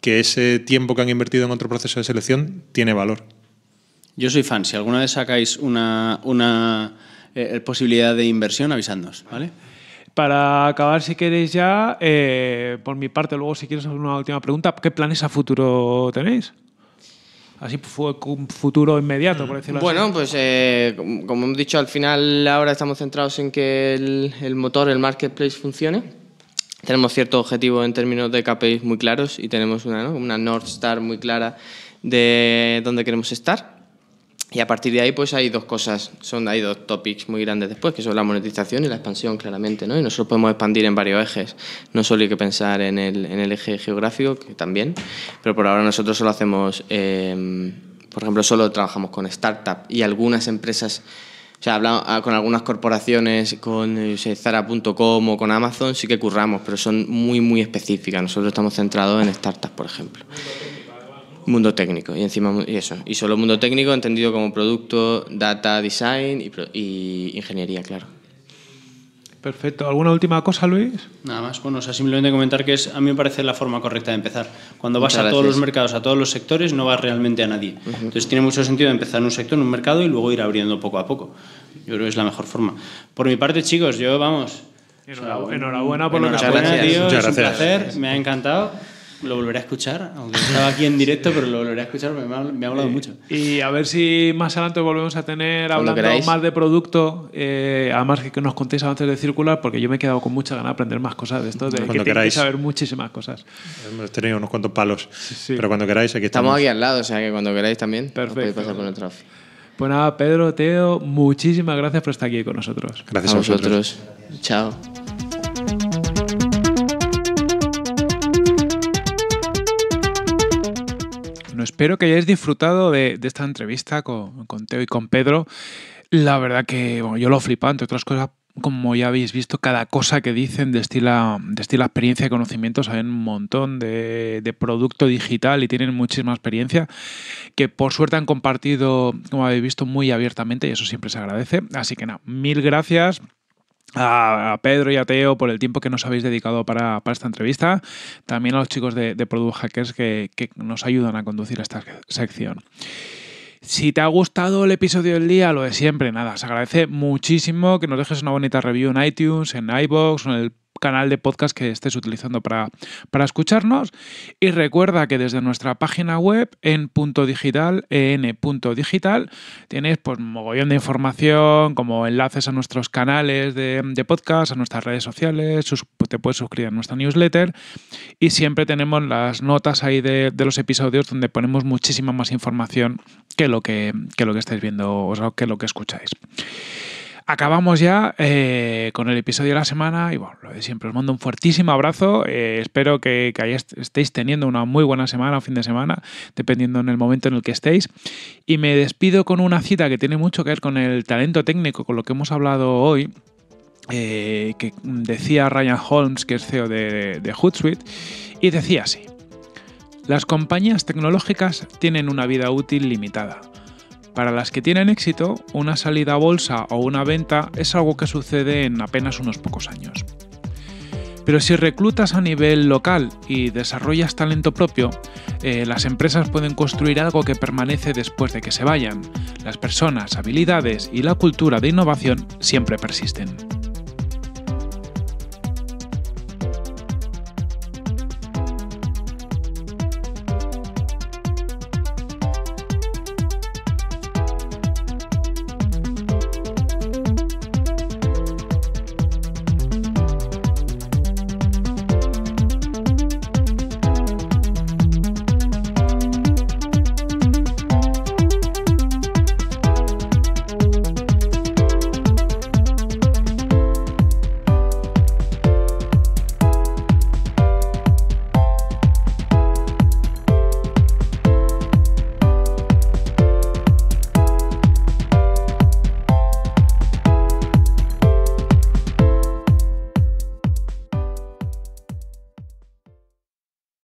que ese tiempo que han invertido en otro proceso de selección tiene valor. Yo soy fan. Si alguna vez sacáis una, una eh, posibilidad de inversión, avisadnos, ¿vale? Para acabar, si queréis ya, eh, por mi parte, luego si quieres una última pregunta, ¿qué planes a futuro tenéis? así pues, fue un futuro inmediato, por decirlo así. Bueno, pues eh, como hemos dicho, al final ahora estamos centrados en que el, motor, el marketplace funcione. Tenemos ciertos objetivos en términos de KPIs muy claros y tenemos una, una North Star muy clara de dónde queremos estar. Y a partir de ahí, pues hay dos cosas, son, hay dos topics muy grandes después, que son la monetización y la expansión, claramente, ¿no? Y nosotros podemos expandir en varios ejes. No solo hay que pensar en el, en el eje geográfico, que también, pero por ahora nosotros solo hacemos, em, por ejemplo, solo trabajamos con startups y algunas empresas o sea, ah, con algunas corporaciones, con Zara.com o con Amazon, sí que curramos, pero son muy, muy específicas. Nosotros estamos centrados en startups, por ejemplo. Mundo técnico, y encima y eso. Y solo mundo técnico entendido como producto, data, design y, ingeniería, claro. Perfecto. ¿Alguna última cosa, Luis? Nada más. Bueno, o sea, simplemente comentar que es, a mí me parece la forma correcta de empezar. Cuando vas a todos los mercados, a todos los sectores, no vas realmente a nadie. Entonces tiene mucho sentido empezar en un sector, en un mercado y luego ir abriendo poco a poco. Yo creo que es la mejor forma. Por mi parte, chicos, yo vamos. Enhorabuena, por lo que has hecho. Es un placer, me ha encantado lo volveré a escuchar, aunque estaba aquí en directo, pero lo volveré a escuchar, me ha, me ha hablado mucho. Y a ver si más adelante volvemos a tener hablando más de producto, eh, además que nos contéis antes de circular, porque yo me he quedado con mucha ganas de aprender más cosas de esto, de que queráis. saber muchísimas cosas. Hemos tenido unos cuantos palos, pero cuando queráis aquí estamos. Estamos aquí al lado, o sea que cuando queráis también Perfecto. podéis pasar el Pues nada, Pedro, Teo, muchísimas gracias por estar aquí con nosotros. Gracias a, vosotros. Chao. espero que hayáis disfrutado de, esta entrevista con, Teo y con Pedro. La verdad que yo lo flipaba, entre otras cosas, como ya habéis visto, cada cosa que dicen de de estilo experiencia y conocimiento, saben un montón de, producto digital y tienen muchísima experiencia, que por suerte han compartido, como habéis visto, muy abiertamente y eso siempre se agradece. Así que nada, mil gracias a, Pedro y a Teo por el tiempo que nos habéis dedicado para, esta entrevista, también a los chicos de, Product Hackers que, que, nos ayudan a conducir esta sección. Si te ha gustado el episodio del día, lo de siempre, nada, se agradece muchísimo que nos dejes una bonita review en iTunes, en iBox, en el canal de podcast que estés utilizando para, para escucharnos. Y recuerda que desde nuestra página web en punto digital, en punto digital, tienes pues mogollón de información, como enlaces a nuestros canales de, podcast, a nuestras redes sociales, te puedes suscribir a nuestra newsletter y siempre tenemos las notas ahí de, los episodios donde ponemos muchísima más información que lo que, que lo que estáis viendo o que lo que escucháis acabamos ya eh, con el episodio de la semana y bueno, lo de siempre, os mando un fuertísimo abrazo, eh, espero que, estéis teniendo una muy buena semana o fin de semana, dependiendo en el momento en el que estéis, y me despido con una cita que tiene mucho que ver con el talento técnico, con lo que hemos hablado hoy. Eh, que decía Ryan Holmes, que es CEO de, de Hootsuite, y decía así, las compañías tecnológicas tienen una vida útil limitada para las que tienen éxito, una salida a bolsa o una venta es algo que sucede en apenas unos pocos años. Pero si reclutas a nivel local y desarrollas talento propio, eh, las empresas pueden construir algo que permanece después de que se vayan. Las personas, habilidades y la cultura de innovación siempre persisten.